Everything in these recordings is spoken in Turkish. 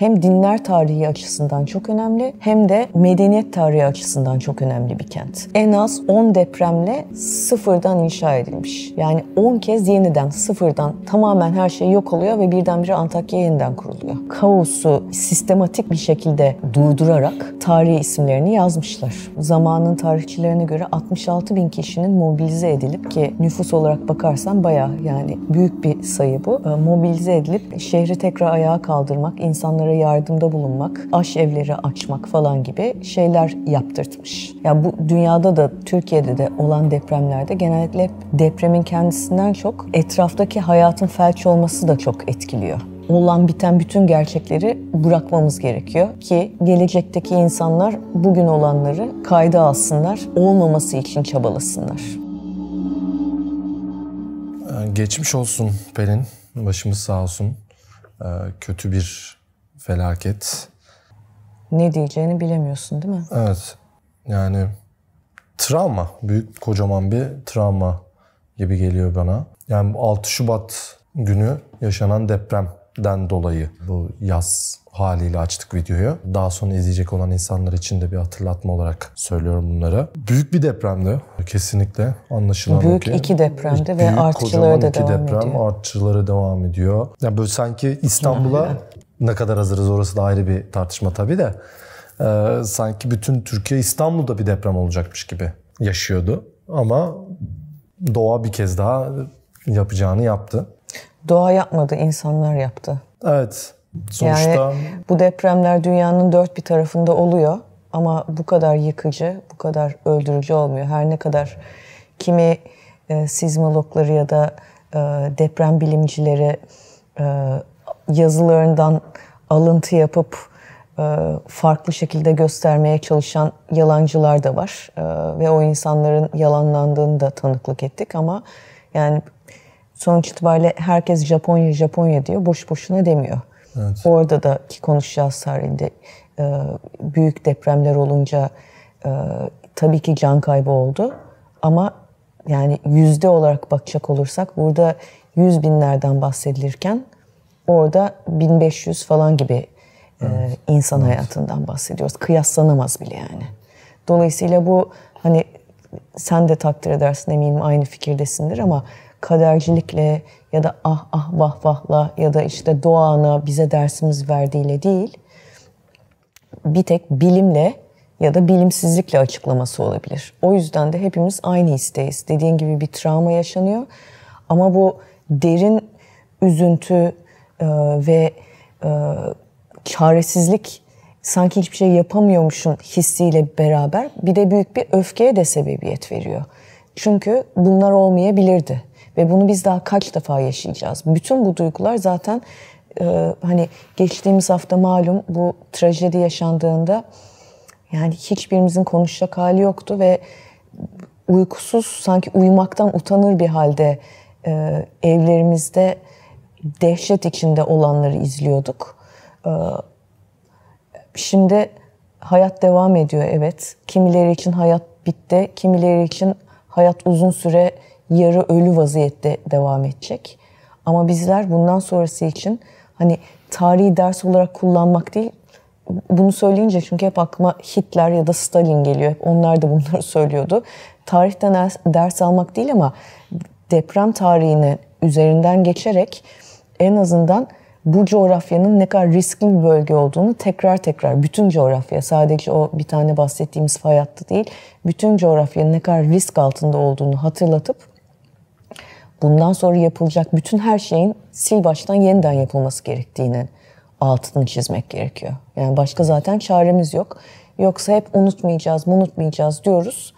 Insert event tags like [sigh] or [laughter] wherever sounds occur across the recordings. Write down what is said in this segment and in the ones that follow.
hem dinler tarihi açısından çok önemli hem de medeniyet tarihi açısından çok önemli bir kent. En az 10 depremle sıfırdan inşa edilmiş. Yani 10 kez yeniden sıfırdan tamamen her şey yok oluyor ve birdenbire Antakya yeniden kuruluyor. Kaosu sistematik bir şekilde durdurarak tarihi isimlerini yazmışlar. Zamanın tarihçilerine göre 66 bin kişinin mobilize edilip ki nüfus olarak bakarsan bayağı yani büyük bir sayı bu. E, mobilize edilip şehri tekrar ayağa kaldırmak, insanları insanlara yardımda bulunmak, aş evleri açmak falan gibi şeyler yaptırtmış. Ya yani bu dünyada da Türkiye'de de olan depremlerde genellikle depremin kendisinden çok etraftaki hayatın felç olması da çok etkiliyor olan biten bütün gerçekleri bırakmamız gerekiyor ki gelecekteki insanlar bugün olanları kayda alsınlar, olmaması için çabalasınlar. Ee, geçmiş olsun Pelin, başımız sağ olsun. Ee, kötü bir felaket. Ne diyeceğini bilemiyorsun değil mi? Evet. Yani travma. Büyük kocaman bir travma gibi geliyor bana. Yani 6 Şubat günü yaşanan depremden dolayı bu yaz haliyle açtık videoyu. Daha sonra izleyecek olan insanlar için de bir hatırlatma olarak söylüyorum bunları. Büyük bir depremdi kesinlikle anlaşılan Büyük ki. iki depremdi ve artçıları da devam deprem, ediyor. Artçıları devam ediyor. Yani böyle sanki İstanbul'a ne kadar hazırız orası da ayrı bir tartışma tabii de. Ee, sanki bütün Türkiye İstanbul'da bir deprem olacakmış gibi yaşıyordu. Ama doğa bir kez daha yapacağını yaptı. Doğa yapmadı, insanlar yaptı. Evet. Sonuçta... Yani bu depremler dünyanın dört bir tarafında oluyor. Ama bu kadar yıkıcı, bu kadar öldürücü olmuyor. Her ne kadar kimi e, sismologları ya da e, deprem bilimcileri e, yazılarından alıntı yapıp e, farklı şekilde göstermeye çalışan yalancılar da var e, ve o insanların yalanlandığını da tanıklık ettik ama yani sonuç itibariyle herkes Japonya Japonya diyor boş boşuna demiyor. Evet. Orada da ki konuşacağız tarihinde e, büyük depremler olunca tabii ki can kaybı oldu ama yani yüzde olarak bakacak olursak burada yüz binlerden bahsedilirken Orada 1500 falan gibi e, evet. insan evet. hayatından bahsediyoruz. Kıyaslanamaz bile yani. Dolayısıyla bu hani sen de takdir edersin eminim aynı fikirdesindir ama kadercilikle ya da ah ah vah vahla ya da işte doğana bize dersimiz verdiğiyle değil bir tek bilimle ya da bilimsizlikle açıklaması olabilir. O yüzden de hepimiz aynı isteyiz. Dediğin gibi bir travma yaşanıyor ama bu derin üzüntü, e, ve e, çaresizlik sanki hiçbir şey yapamıyormuşun hissiyle beraber bir de büyük bir öfkeye de sebebiyet veriyor. Çünkü bunlar olmayabilirdi ve bunu biz daha kaç defa yaşayacağız. Bütün bu duygular zaten e, hani geçtiğimiz hafta malum bu trajedi yaşandığında yani hiçbirimizin konuşacak hali yoktu ve uykusuz sanki uyumaktan utanır bir halde e, evlerimizde dehşet içinde olanları izliyorduk. Ee, şimdi hayat devam ediyor evet. Kimileri için hayat bitti, kimileri için hayat uzun süre yarı ölü vaziyette devam edecek. Ama bizler bundan sonrası için hani tarihi ders olarak kullanmak değil, bunu söyleyince çünkü hep aklıma Hitler ya da Stalin geliyor. onlar da bunları [laughs] söylüyordu. Tarihten ders almak değil ama deprem tarihini üzerinden geçerek en azından bu coğrafyanın ne kadar riskli bir bölge olduğunu tekrar tekrar bütün coğrafya sadece o bir tane bahsettiğimiz fay hattı değil bütün coğrafyanın ne kadar risk altında olduğunu hatırlatıp bundan sonra yapılacak bütün her şeyin sil baştan yeniden yapılması gerektiğini altını çizmek gerekiyor. Yani başka zaten çaremiz yok. Yoksa hep unutmayacağız, unutmayacağız diyoruz.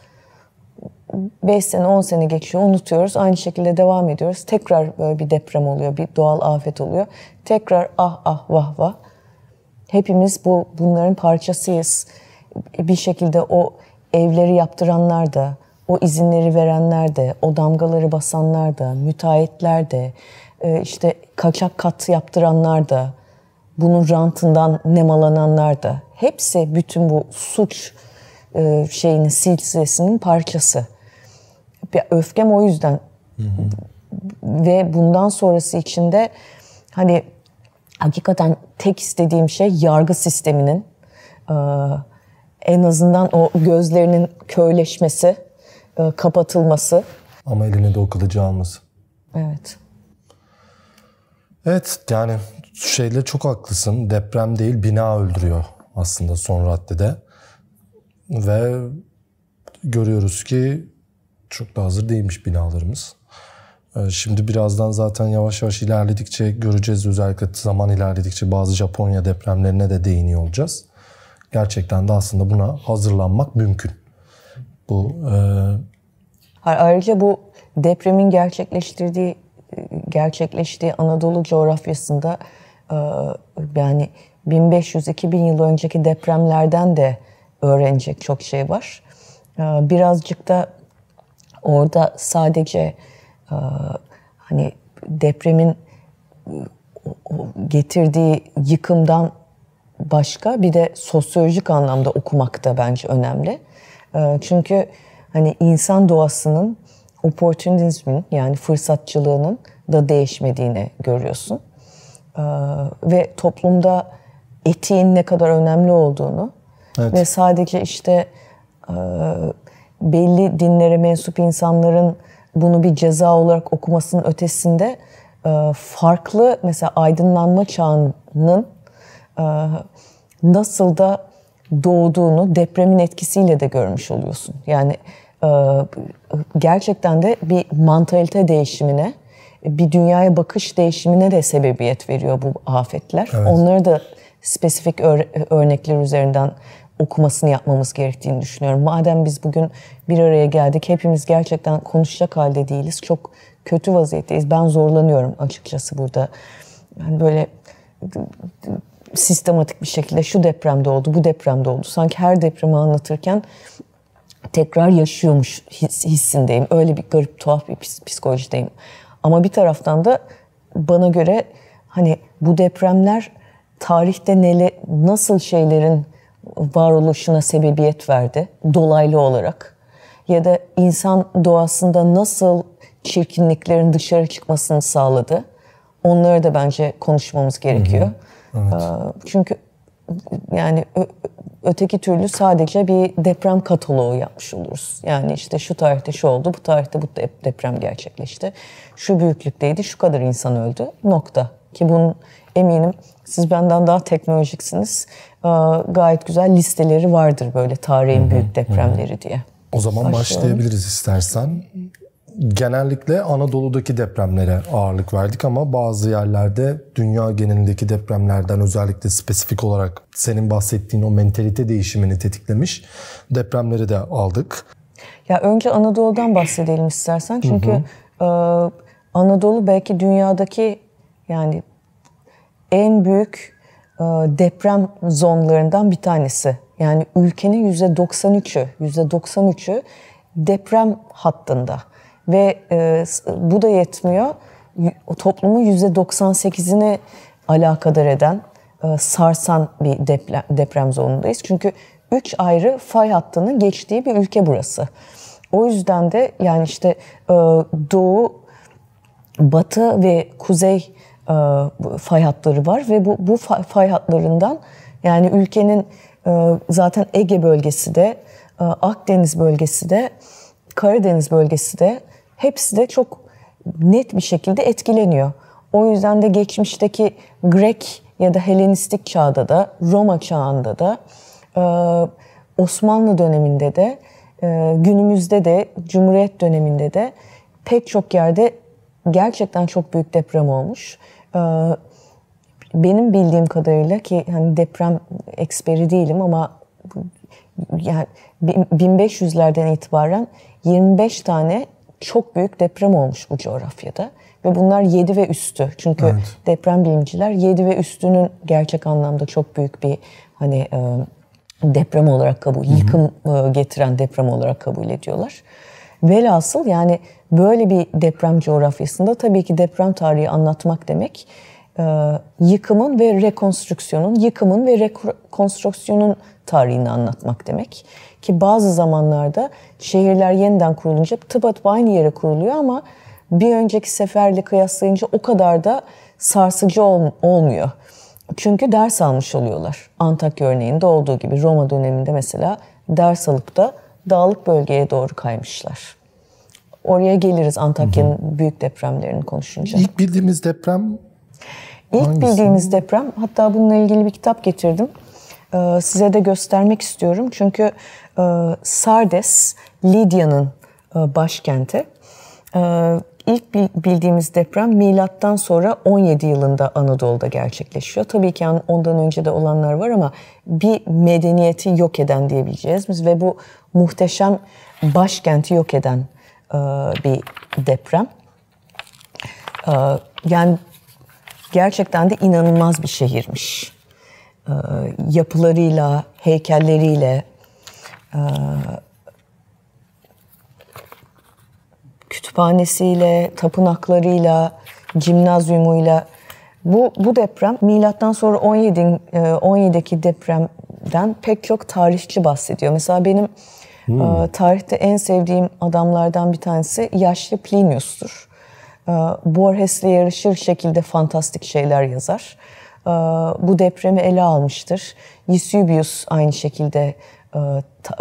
5 sene 10 sene geçiyor unutuyoruz aynı şekilde devam ediyoruz tekrar böyle bir deprem oluyor bir doğal afet oluyor tekrar ah ah vah vah hepimiz bu bunların parçasıyız bir şekilde o evleri yaptıranlar da o izinleri verenler de o damgaları basanlar da müteahhitler de e, işte kaçak kat yaptıranlar da bunun rantından nemalananlar da hepsi bütün bu suç e, şeyinin silsilesinin parçası öfkem o yüzden. Hı hı. Ve bundan sonrası içinde hani hakikaten tek istediğim şey yargı sisteminin e, en azından o gözlerinin köyleşmesi, e, kapatılması. Ama eline de o kılıcı alması. Evet. Evet yani şeyle çok haklısın. Deprem değil bina öldürüyor aslında son raddede. Ve görüyoruz ki çok da hazır değilmiş binalarımız. Ee, şimdi birazdan zaten yavaş yavaş ilerledikçe göreceğiz özellikle zaman ilerledikçe bazı Japonya depremlerine de değiniyor olacağız. Gerçekten de aslında buna hazırlanmak mümkün. Bu e... Ayrıca bu depremin gerçekleştirdiği e, gerçekleştiği Anadolu coğrafyasında e, yani 1500-2000 yıl önceki depremlerden de öğrenecek çok şey var. E, birazcık da Orada sadece e, hani depremin e, getirdiği yıkımdan başka bir de sosyolojik anlamda okumak da bence önemli. E, çünkü hani insan doğasının oportunizmin yani fırsatçılığının da değişmediğini görüyorsun. E, ve toplumda etiğin ne kadar önemli olduğunu evet. ve sadece işte e, belli dinlere mensup insanların bunu bir ceza olarak okumasının ötesinde e, farklı mesela aydınlanma çağının e, nasıl da doğduğunu depremin etkisiyle de görmüş oluyorsun. Yani e, gerçekten de bir mantalite değişimine, bir dünyaya bakış değişimine de sebebiyet veriyor bu afetler. Evet. Onları da spesifik örnekler üzerinden okumasını yapmamız gerektiğini düşünüyorum. Madem biz bugün bir araya geldik, hepimiz gerçekten konuşacak halde değiliz. Çok kötü vaziyetteyiz. Ben zorlanıyorum açıkçası burada. Yani böyle sistematik bir şekilde şu depremde oldu, bu depremde oldu. Sanki her depremi anlatırken tekrar yaşıyormuş his, hissindeyim. Öyle bir garip, tuhaf bir psikolojideyim. Ama bir taraftan da bana göre hani bu depremler tarihte nele, nasıl şeylerin varoluşuna sebebiyet verdi dolaylı olarak ya da insan doğasında nasıl çirkinliklerin dışarı çıkmasını sağladı. Onları da bence konuşmamız gerekiyor. Evet. Ee, çünkü yani öteki türlü sadece bir deprem kataloğu yapmış oluruz. Yani işte şu tarihte şu oldu, bu tarihte bu deprem gerçekleşti. Şu büyüklükteydi, şu kadar insan öldü. Nokta. Ki bunun eminim siz benden daha teknolojiksiniz gayet güzel listeleri vardır böyle tarihin büyük depremleri diye. O zaman başlayabiliriz istersen. Genellikle Anadolu'daki depremlere ağırlık verdik ama bazı yerlerde dünya genelindeki depremlerden özellikle spesifik olarak senin bahsettiğin o mentalite değişimini tetiklemiş depremleri de aldık. Ya önce Anadolu'dan bahsedelim istersen çünkü hı hı. E, Anadolu belki dünyadaki yani en büyük e, deprem zonlarından bir tanesi. Yani ülkenin %93'ü, %93'ü deprem hattında ve e, bu da yetmiyor. Toplumun %98'ini alakadar eden, e, sarsan bir deprem, deprem zonundayız. Çünkü üç ayrı fay hattının geçtiği bir ülke burası. O yüzden de yani işte e, doğu, batı ve kuzey e, fay hatları var ve bu, bu fay hatlarından yani ülkenin e, zaten Ege bölgesi de e, Akdeniz bölgesi de Karadeniz bölgesi de hepsi de çok net bir şekilde etkileniyor. O yüzden de geçmişteki Grek ya da Helenistik çağda da Roma çağında da Osmanlı döneminde de günümüzde de Cumhuriyet döneminde de pek çok yerde gerçekten çok büyük deprem olmuş. Ee, benim bildiğim kadarıyla ki hani deprem eksperi değilim ama yani 1500'lerden itibaren 25 tane çok büyük deprem olmuş bu coğrafyada ve bunlar 7 ve üstü. Çünkü evet. deprem bilimciler 7 ve üstünün gerçek anlamda çok büyük bir hani e, deprem olarak kabul, yıkım e, getiren deprem olarak kabul ediyorlar. Velhasıl yani böyle bir deprem coğrafyasında tabii ki deprem tarihi anlatmak demek e, yıkımın ve rekonstrüksiyonun, yıkımın ve rekonstrüksiyonun tarihini anlatmak demek. Ki bazı zamanlarda şehirler yeniden kurulunca tıpatıp aynı yere kuruluyor ama bir önceki seferle kıyaslayınca o kadar da sarsıcı ol, olmuyor. Çünkü ders almış oluyorlar. Antakya örneğinde olduğu gibi Roma döneminde mesela ders alıp da dağlık bölgeye doğru kaymışlar. Oraya geliriz Antakya'nın büyük depremlerini konuşunca. İlk bildiğimiz deprem İlk hangisi? bildiğimiz deprem. Hatta bununla ilgili bir kitap getirdim. Ee, size de göstermek istiyorum. Çünkü e, Sardes, Lidya'nın e, başkenti. E, İlk bildiğimiz deprem milattan sonra 17 yılında Anadolu'da gerçekleşiyor. Tabii ki ondan önce de olanlar var ama bir medeniyeti yok eden diyebileceğiz biz ve bu muhteşem başkenti yok eden e, bir deprem. E, yani gerçekten de inanılmaz bir şehirmiş. E, yapılarıyla, heykelleriyle, kütüphanesiyle, tapınaklarıyla, cimnazyumuyla bu, bu deprem milattan sonra 17 17'deki e, depremden pek çok tarihçi bahsediyor. Mesela benim hmm. E, tarihte en sevdiğim adamlardan bir tanesi yaşlı Plinius'tur. E, Borges'le yarışır şekilde fantastik şeyler yazar. bu depremi ele almıştır. Eusebius aynı şekilde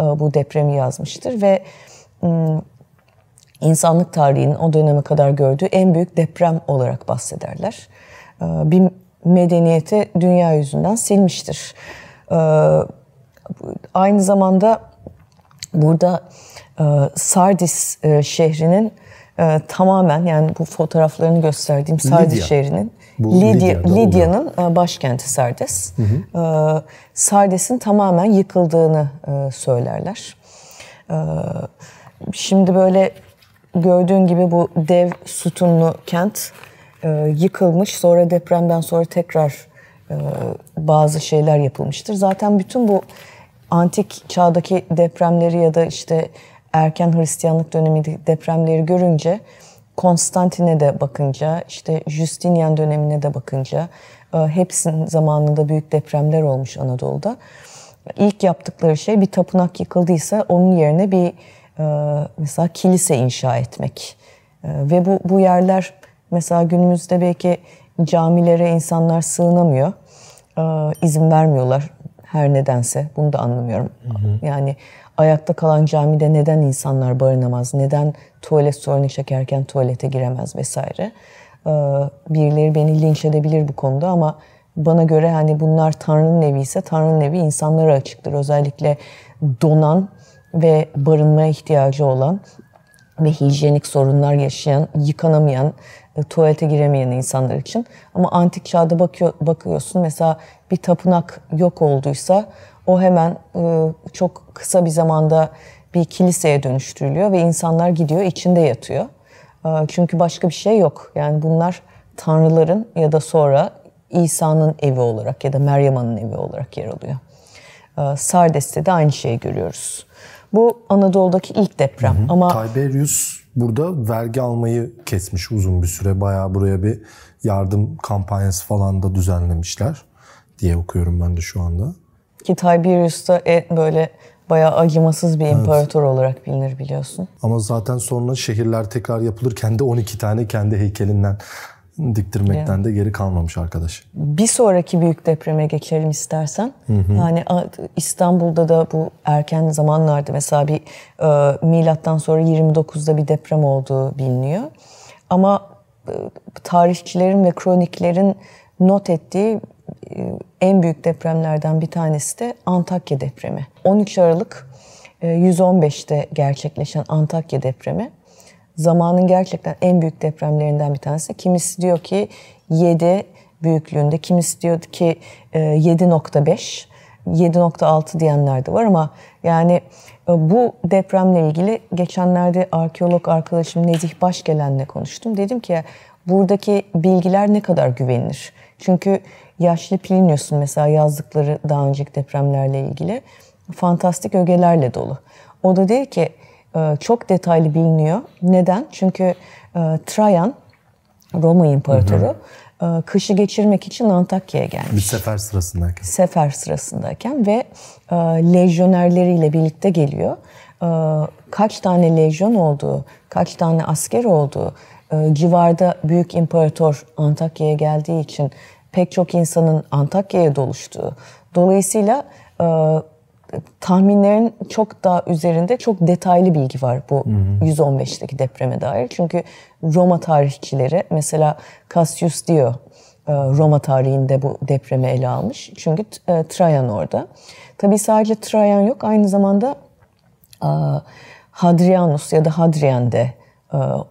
bu depremi yazmıştır ve hmm, insanlık tarihinin o döneme kadar gördüğü en büyük deprem olarak bahsederler. Ee, bir medeniyeti dünya yüzünden silmiştir. Ee, aynı zamanda burada e, Sardis e, şehrinin e, tamamen yani bu fotoğraflarını gösterdiğim Sardis Lidya. şehrinin bu Lidya, Lidya'nın Lidya başkenti Sardes. Hı hı. Sardes'in tamamen yıkıldığını söylerler. Şimdi böyle gördüğün gibi bu dev sütunlu kent e, yıkılmış. Sonra depremden sonra tekrar e, bazı şeyler yapılmıştır. Zaten bütün bu antik çağdaki depremleri ya da işte erken Hristiyanlık dönemi depremleri görünce Konstantin'e de bakınca, işte Justinian dönemine de bakınca e, hepsinin zamanında büyük depremler olmuş Anadolu'da. İlk yaptıkları şey bir tapınak yıkıldıysa onun yerine bir ee, mesela kilise inşa etmek ee, ve bu, bu yerler mesela günümüzde belki camilere insanlar sığınamıyor. Ee, izin vermiyorlar her nedense. Bunu da anlamıyorum. Yani ayakta kalan camide neden insanlar barınamaz? Neden tuvalet sorunu çekerken tuvalete giremez vesaire? Birileri beni linç edebilir bu konuda ama bana göre hani bunlar Tanrı'nın evi ise Tanrı'nın evi insanlara açıktır. Özellikle donan, ve barınmaya ihtiyacı olan ve hijyenik sorunlar yaşayan, yıkanamayan, e, tuvalete giremeyen insanlar için. Ama antik çağda bakıyor, bakıyorsun mesela bir tapınak yok olduysa o hemen e, çok kısa bir zamanda bir kiliseye dönüştürülüyor ve insanlar gidiyor içinde yatıyor. E, çünkü başka bir şey yok. Yani bunlar tanrıların ya da sonra İsa'nın evi olarak ya da Meryem Han'ın evi olarak yer alıyor. Sardes'te de aynı şeyi görüyoruz. Bu Anadolu'daki ilk deprem. Hı hı. Ama Tiberius burada vergi almayı kesmiş uzun bir süre. Bayağı buraya bir yardım kampanyası falan da düzenlemişler diye okuyorum ben de şu anda. Ki Tiberius da e, böyle bayağı acımasız bir imparator evet. olarak bilinir biliyorsun. Ama zaten sonra şehirler tekrar yapılır kendi 12 tane kendi heykelinden diktirmekten evet. de geri kalmamış arkadaş. Bir sonraki büyük depreme geçelim istersen. Hı hı. Yani İstanbul'da da bu erken zamanlardı. mesela bir e, milattan sonra 29'da bir deprem olduğu biliniyor. Ama e, tarihçilerin ve kroniklerin not ettiği e, en büyük depremlerden bir tanesi de Antakya depremi. 13 Aralık e, 115'te gerçekleşen Antakya depremi zamanın gerçekten en büyük depremlerinden bir tanesi. Kimisi diyor ki 7 büyüklüğünde, kimisi diyor ki 7.5, e, 7.6 diyenler de var ama yani e, bu depremle ilgili geçenlerde arkeolog arkadaşım Nezih Başgelen'le konuştum. Dedim ki buradaki bilgiler ne kadar güvenilir? Çünkü yaşlı Plinius'un mesela yazdıkları daha önceki depremlerle ilgili fantastik ögelerle dolu. O da diyor ki e, çok detaylı biliniyor. Neden? Çünkü e, Trajan, Roma İmparatoru, hı hı. E, kışı geçirmek için Antakya'ya gelmiş. Bir sefer sırasındayken. Sefer sırasındayken ve lejyonerleriyle birlikte geliyor. Kaç tane lejyon olduğu, kaç tane asker olduğu, civarda büyük imparator Antakya'ya geldiği için pek çok insanın Antakya'ya doluştuğu. Dolayısıyla tahminlerin çok daha üzerinde çok detaylı bilgi var bu hı 115'teki depreme dair. Çünkü Roma tarihçileri mesela Cassius Dio e, Roma tarihinde bu depremi ele almış. Çünkü e, Trajan orada. tabi sadece Trajan yok aynı zamanda e, Hadrianus ya da Hadrian de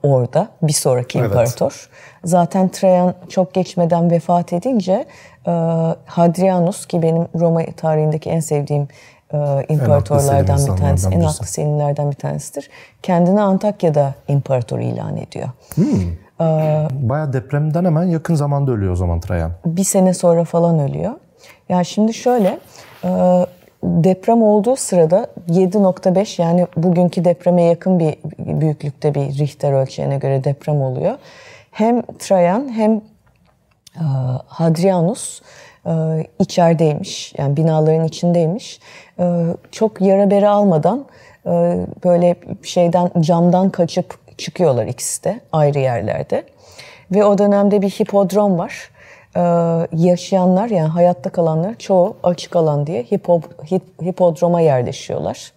orada bir sonraki evet. imparator. Zaten Trajan çok geçmeden vefat edince Hadrianus ki benim Roma tarihindeki en sevdiğim ee, imparatorlardan bir tanesi, en haklı Selimlerden bir tanesidir. Kendini Antakya'da imparator ilan ediyor. Hmm. Ee, Baya depremden hemen yakın zamanda ölüyor o zaman Trajan. Bir sene sonra falan ölüyor. Yani şimdi şöyle, e, deprem olduğu sırada 7.5 yani bugünkü depreme yakın bir büyüklükte bir Richter ölçeğine göre deprem oluyor. Hem Trajan hem e, Hadrianus e, içerideymiş. Yani binaların içindeymiş. E, çok yara bere almadan e, böyle şeyden camdan kaçıp çıkıyorlar ikisi de ayrı yerlerde. Ve o dönemde bir hipodrom var. E, yaşayanlar yani hayatta kalanlar çoğu açık alan diye hipo, hip, hipodroma yerleşiyorlar.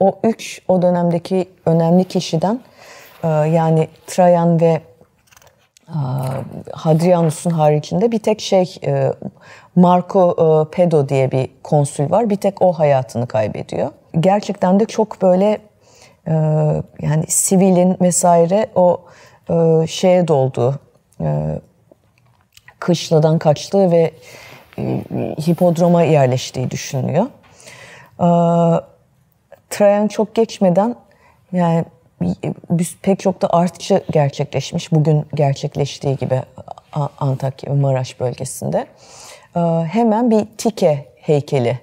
o üç o dönemdeki önemli kişiden yani Trajan ve Hadrianus'un haricinde bir tek şey e, Marco e, Pedo diye bir konsül var. Bir tek o hayatını kaybediyor. Gerçekten de çok böyle e, yani sivilin vesaire o şeye dolduğu kışladan kaçtığı ve hipodroma yerleştiği düşünülüyor. Trajan çok geçmeden yani biz pek çok da artışı gerçekleşmiş bugün gerçekleştiği gibi Antakya ve Maraş bölgesinde. Ee, hemen bir tike heykeli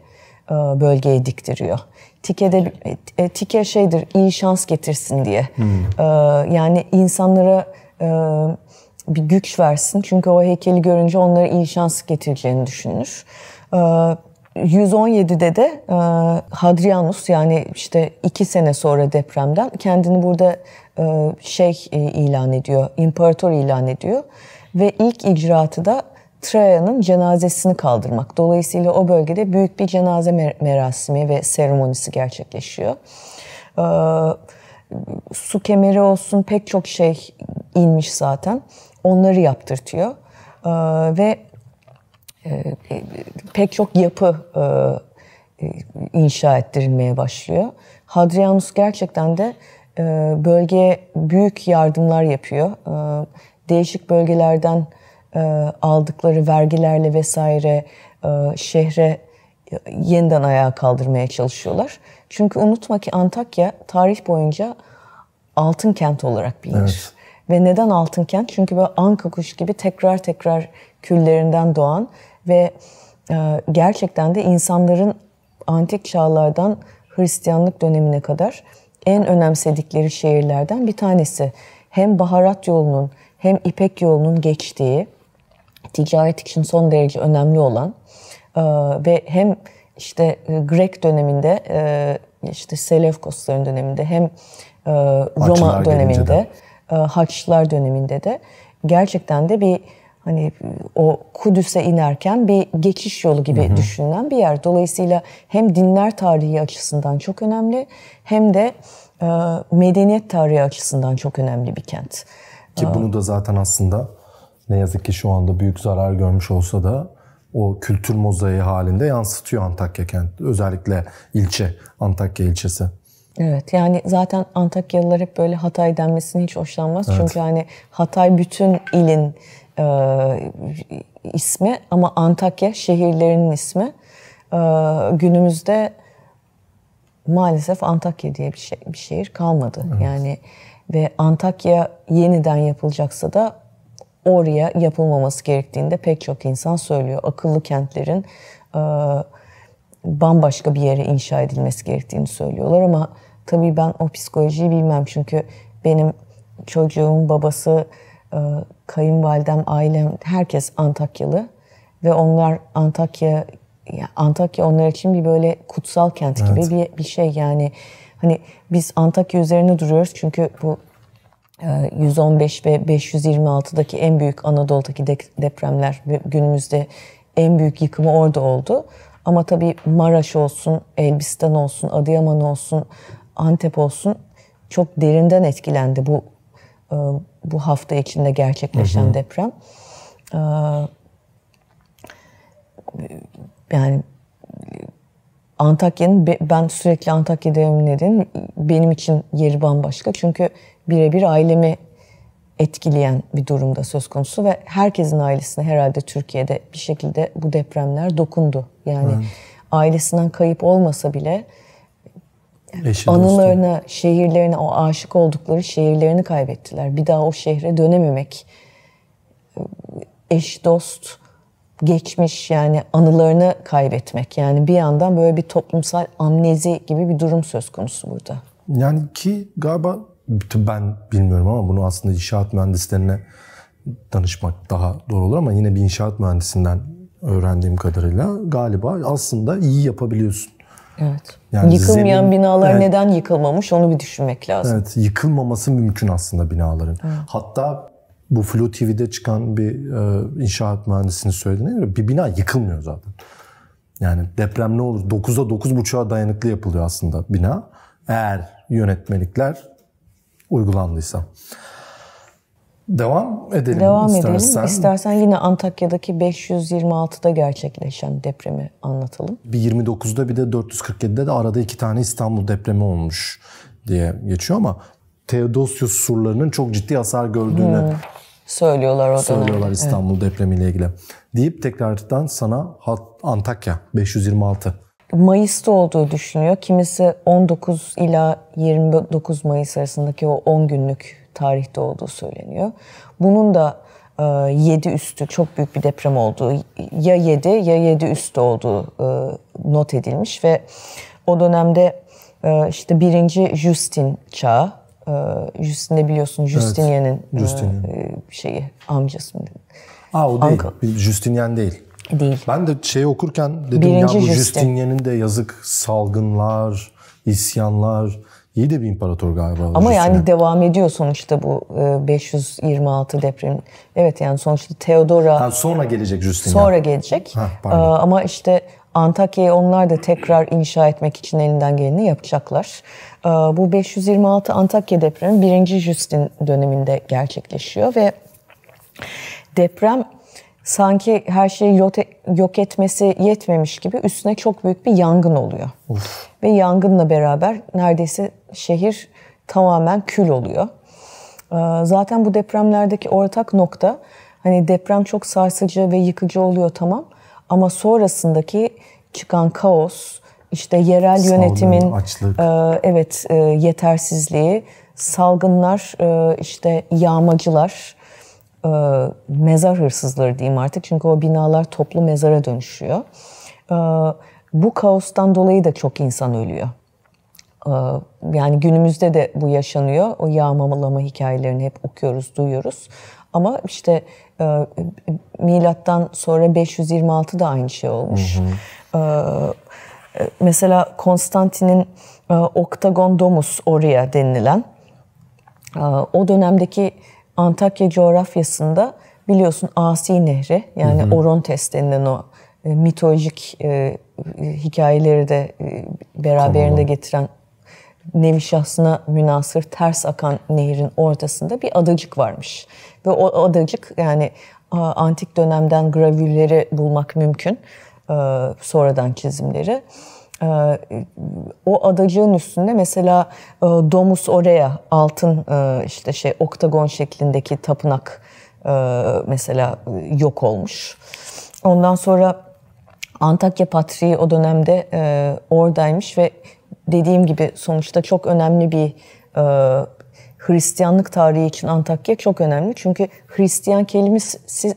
e, bölgeye diktiriyor. Tike'de e, tike şeydir iyi şans getirsin diye. Hmm. Ee, yani insanlara e, bir güç versin çünkü o heykeli görünce onlara iyi şans getireceğini düşünür. Ee, 117'de de e, Hadrianus yani işte iki sene sonra depremden kendini burada e, şey e, ilan ediyor, imparator ilan ediyor ve ilk icraatı da Traja'nın cenazesini kaldırmak. Dolayısıyla o bölgede büyük bir cenaze mer- merasimi ve seremonisi gerçekleşiyor. E, su kemeri olsun pek çok şey inmiş zaten. Onları yaptırtıyor. E, ve e, e, pek çok yapı e, inşa ettirilmeye başlıyor. Hadrianus gerçekten de bölgeye büyük yardımlar yapıyor. değişik bölgelerden aldıkları vergilerle vesaire şehre yeniden ayağa kaldırmaya çalışıyorlar. Çünkü unutma ki Antakya tarih boyunca altın kent olarak bilinir. Evet. Ve neden altın kent? Çünkü böyle anka kuş gibi tekrar tekrar küllerinden doğan ve e, gerçekten de insanların antik çağlardan Hristiyanlık dönemine kadar en önemsedikleri şehirlerden bir tanesi. Hem baharat yolunun hem ipek yolunun geçtiği, ticaret için son derece önemli olan e, ve hem işte e, Grek döneminde, işte Selevkosların döneminde hem Roma Haçlar döneminde, e, döneminde de gerçekten de bir hani o Kudüs'e inerken bir geçiş yolu gibi hı hı. düşünülen bir yer. Dolayısıyla hem dinler tarihi açısından çok önemli hem de e, medeniyet tarihi açısından çok önemli bir kent. Ki e, bunu da zaten aslında ne yazık ki şu anda büyük zarar görmüş olsa da o kültür mozaiği halinde yansıtıyor Antakya kent. Özellikle ilçe, Antakya ilçesi. Evet yani zaten Antakyalılar hep böyle Hatay denmesini hiç hoşlanmaz. Evet. Çünkü hani Hatay bütün ilin e, ismi ama Antakya şehirlerinin ismi e, günümüzde maalesef Antakya diye bir, şey, bir şehir kalmadı. Evet. Yani ve Antakya yeniden yapılacaksa da oraya yapılmaması gerektiğinde pek çok insan söylüyor. Akıllı kentlerin e, bambaşka bir yere inşa edilmesi gerektiğini söylüyorlar ama tabii ben o psikolojiyi bilmem çünkü benim çocuğumun babası e, kayınvalidem, ailem, herkes Antakyalı ve onlar Antakya Antakya onlar için bir böyle kutsal kent gibi evet. bir, bir şey yani hani biz Antakya üzerine duruyoruz çünkü bu 115 e, ve 526'daki en büyük Anadolu'daki depremler günümüzde en büyük yıkımı orada oldu. Ama tabii Maraş olsun, Elbistan olsun, Adıyaman olsun, Antep olsun çok derinden etkilendi bu e, bu hafta içinde gerçekleşen hı hı. deprem. E, yani Antakya'nın ben sürekli Antakya'da evimdeyim. Benim için yeri bambaşka. Çünkü birebir ailemi etkileyen bir durumda söz konusu ve herkesin ailesine herhalde Türkiye'de bir şekilde bu depremler dokundu. Yani evet. ailesinden kayıp olmasa bile Eşi anılarına, dostu. şehirlerine, o aşık oldukları şehirlerini kaybettiler. Bir daha o şehre dönememek. Eş, dost, geçmiş yani anılarını kaybetmek. Yani bir yandan böyle bir toplumsal amnezi gibi bir durum söz konusu burada. Yani ki galiba ben bilmiyorum ama bunu aslında inşaat mühendislerine danışmak daha doğru olur ama yine bir inşaat mühendisinden öğrendiğim kadarıyla galiba aslında iyi yapabiliyorsun. Evet. Yani Yıkılmayan zemin, binalar evet, neden yıkılmamış onu bir düşünmek lazım. Evet, yıkılmaması mümkün aslında binaların. Evet. Hatta bu Flu TV'de çıkan bir e, inşaat mühendisinin söylediğine göre bir bina yıkılmıyor zaten. Yani deprem ne olur? 9'da 9.5'a dayanıklı yapılıyor aslında bina. Eğer yönetmelikler uygulandıysa. Devam edelim Devam istersen. edelim. İstersen yine Antakya'daki 526'da gerçekleşen depremi anlatalım. Bir 29'da bir de 447'de de arada iki tane İstanbul depremi olmuş diye geçiyor ama Teodosius surlarının çok ciddi hasar gördüğünü hmm. söylüyorlar o Söylüyorlar İstanbul evet. depremiyle ilgili. Deyip tekrardan sana Antakya 526 Mayıs'ta olduğu düşünüyor. Kimisi 19 ila 29 Mayıs arasındaki o 10 günlük tarihte olduğu söyleniyor. Bunun da 7 e, üstü çok büyük bir deprem olduğu ya 7 ya 7 üstü olduğu e, not edilmiş ve o dönemde e, işte birinci Justin çağı Justin de biliyorsun Justinian'ın evet, Justinian. şeyi amcası mı? Aa o değil. Uncle. Justinian değil. Değil. Ben de şeyi okurken dedim birinci ya bu Justin. Justinian'ın de yazık salgınlar, isyanlar İyi de bir imparator galiba. Ama yani üstüne. devam ediyor sonuçta bu 526 e, deprem. Evet yani sonuçta Theodora... Ha, sonra gelecek Justinian. Sonra gelecek. Ha, ee, ama işte Antakya'yı onlar da tekrar inşa etmek için elinden geleni yapacaklar. Ee, bu 526 Antakya depremi 1. Justin döneminde gerçekleşiyor ve deprem sanki her şeyi yok etmesi yetmemiş gibi üstüne çok büyük bir yangın oluyor. Of. Ve yangınla beraber neredeyse şehir tamamen kül oluyor. Ee, zaten bu depremlerdeki ortak nokta hani deprem çok sarsıcı ve yıkıcı oluyor tamam ama sonrasındaki çıkan kaos, işte yerel Salgın, yönetimin açlık. E, evet e, yetersizliği, salgınlar, e, işte yağmacılar, mezar hırsızları diyeyim artık çünkü o binalar toplu mezara dönüşüyor. bu kaostan dolayı da çok insan ölüyor. Ee, yani günümüzde de bu yaşanıyor. O yağmalama hikayelerini hep okuyoruz, duyuyoruz. Ama işte e, milattan sonra 526 da aynı şey olmuş. Hı hı. Ee, e, mesela Konstantin'in e, Octagon Domus oraya denilen e, o dönemdeki Antakya coğrafyasında biliyorsun Asi Nehri yani hı hı. Orontes denilen o e, mitolojik e, hikayeleri de e, beraberinde tamam. getiren nevi şahsına münasır ters akan nehirin ortasında bir adacık varmış. Ve o adacık yani antik dönemden gravürleri bulmak mümkün. E, sonradan çizimleri. E, o adacığın üstünde mesela e, Domus Orea altın işte şey oktagon şeklindeki tapınak mesela yok olmuş. Ondan sonra Antakya Patriği o dönemde oradaymış ve dediğim gibi sonuçta çok önemli bir e, Hristiyanlık tarihi için Antakya çok önemli. Çünkü Hristiyan kelimesi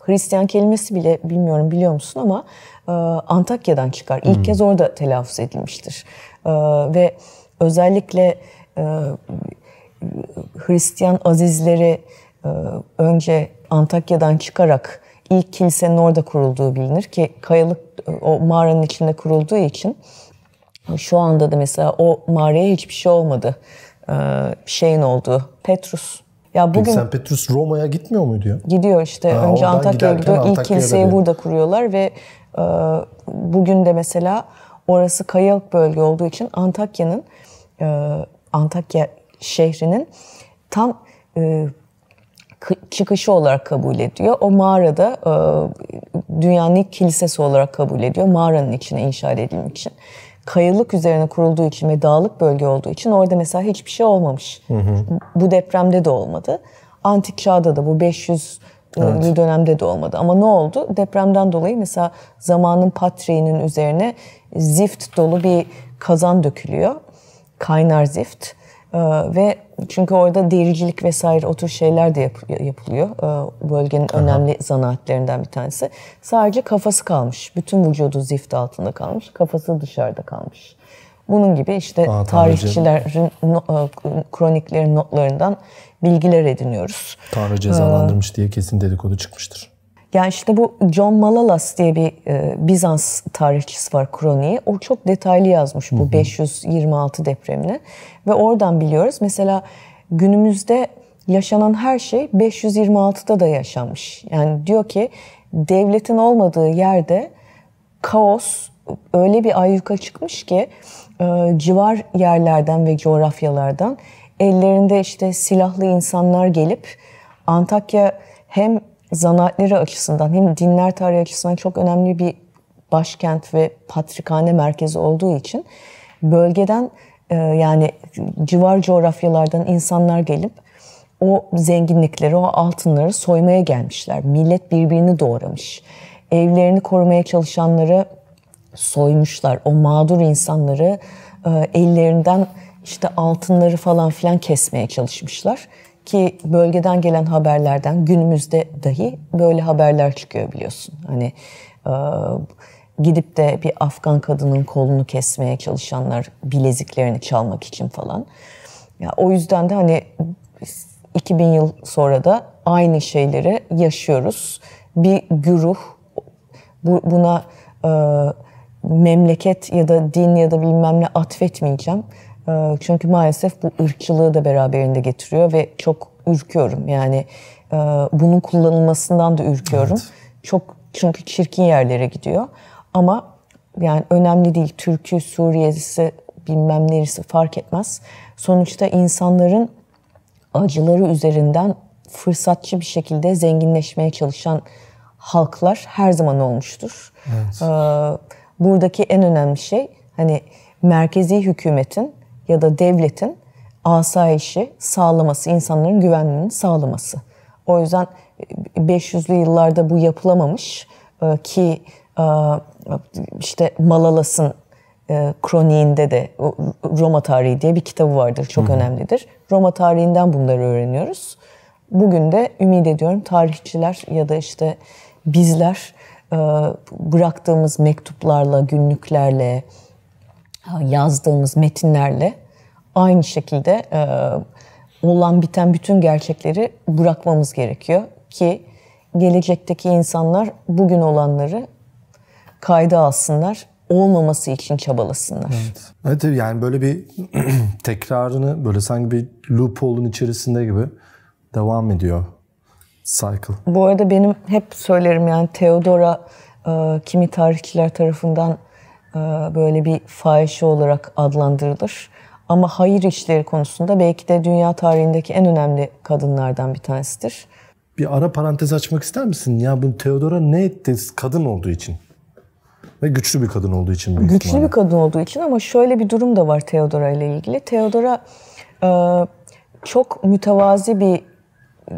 Hristiyan kelimesi bile bilmiyorum biliyor musun ama e, Antakya'dan çıkar. İlk hmm. kez orada telaffuz edilmiştir. E, ve özellikle e, Hristiyan azizleri e, önce Antakya'dan çıkarak ilk kilisenin orada kurulduğu bilinir ki kayalık e, o mağaranın içinde kurulduğu için şu anda da mesela o mağaraya hiçbir şey olmadı. Ee, şeyin oldu. Petrus. Ya bugün Peki sen Petrus Roma'ya gitmiyor muydu ya? Gidiyor işte. Ha, Önce Antakya'ya gidiyor. İlk kiliseyi burada kuruyorlar ve e, bugün de mesela orası kayalık bölge olduğu için Antakya'nın e, Antakya şehrinin tam e, çıkışı olarak kabul ediyor. O mağarada e, dünyanın ilk kilisesi olarak kabul ediyor. Mağaranın içine inşa edilmek için kayalık üzerine kurulduğu için ve dağlık bölge olduğu için orada mesela hiçbir şey olmamış. Hı hı. Bu depremde de olmadı. Antik çağda da bu 500 e, evet. dönemde de olmadı. Ama ne oldu? Depremden dolayı mesela zamanın patriğinin üzerine zift dolu bir kazan dökülüyor. Kaynar zift. Ee, ve çünkü orada dericilik vesaire o tür şeyler de yap- yapılıyor. Ee, bölgenin Aha. önemli zanaatlerinden bir tanesi. Sadece kafası kalmış. Bütün vücudu zift altında kalmış. Kafası dışarıda kalmış. Bunun gibi işte Aa, tarihçilerin no, e, kroniklerin notlarından bilgiler ediniyoruz. Tanrı ee, cezalandırmış ee, diye kesin dedikodu çıkmıştır. Yani işte bu John Malalas diye bir e, Bizans tarihçisi var kroniği. O çok detaylı yazmış bu hı hı. 526 depremini. Ve oradan biliyoruz mesela günümüzde yaşanan her şey 526'da da yaşanmış. Yani diyor ki devletin olmadığı yerde kaos öyle bir ayyuka çıkmış ki e, civar yerlerden ve coğrafyalardan ellerinde işte silahlı insanlar gelip Antakya hem zanaatleri açısından hem dinler tarihi açısından çok önemli bir başkent ve patrikhane merkezi olduğu için bölgeden e, yani civar coğrafyalardan insanlar gelip o zenginlikleri, o altınları soymaya gelmişler. Millet birbirini doğramış. Evlerini korumaya çalışanları soymuşlar. O mağdur insanları e, ellerinden işte altınları falan filan kesmeye çalışmışlar. Ki bölgeden gelen haberlerden günümüzde dahi böyle haberler çıkıyor biliyorsun. Hani e, gidip de bir Afgan kadının kolunu kesmeye çalışanlar bileziklerini çalmak için falan. Ya o yüzden de hani 2000 yıl sonra da aynı şeyleri yaşıyoruz. Bir güruh bu, buna e, memleket ya da din ya da bilmem ne atfetmeyeceğim. Ee, çünkü maalesef bu ırkçılığı da beraberinde getiriyor ve çok ürküyorum. Yani e, bunun kullanılmasından da ürküyorum. Evet. Çok çünkü çirkin yerlere gidiyor. Ama yani önemli değil. Türk'ü, Suriyelisi, bilmem neresi fark etmez. Sonuçta insanların acıları üzerinden fırsatçı bir şekilde zenginleşmeye çalışan halklar her zaman olmuştur. Evet. Ee, buradaki en önemli şey hani merkezi hükümetin ya da devletin asayişi sağlaması, insanların güvenliğini sağlaması. O yüzden 500'lü e, yıllarda bu yapılamamış e, ki e, işte Malalas'ın kroniğinde de Roma tarihi diye bir kitabı vardır. Çok Hı. önemlidir. Roma tarihinden bunları öğreniyoruz. Bugün de ümit ediyorum tarihçiler ya da işte bizler bıraktığımız mektuplarla, günlüklerle, yazdığımız metinlerle aynı şekilde e, olan biten bütün gerçekleri bırakmamız gerekiyor ki gelecekteki insanlar bugün olanları kayda alsınlar olmaması için çabalasınlar. Evet. evet yani böyle bir [clears throat] tekrarını böyle sanki bir loophole'un içerisinde gibi devam ediyor cycle. Bu arada benim hep söylerim yani Theodora e, kimi tarihçiler tarafından e, böyle bir fahişe olarak adlandırılır. Ama hayır işleri konusunda belki de dünya tarihindeki en önemli kadınlardan bir tanesidir. Bir ara parantez açmak ister misin? Ya bu Theodora ne etti kadın olduğu için? Ve güçlü bir kadın olduğu için. Güçlü ihtimalle. bir kadın olduğu için ama şöyle bir durum da var Theodora ile ilgili. Theodora e, çok mütevazi bir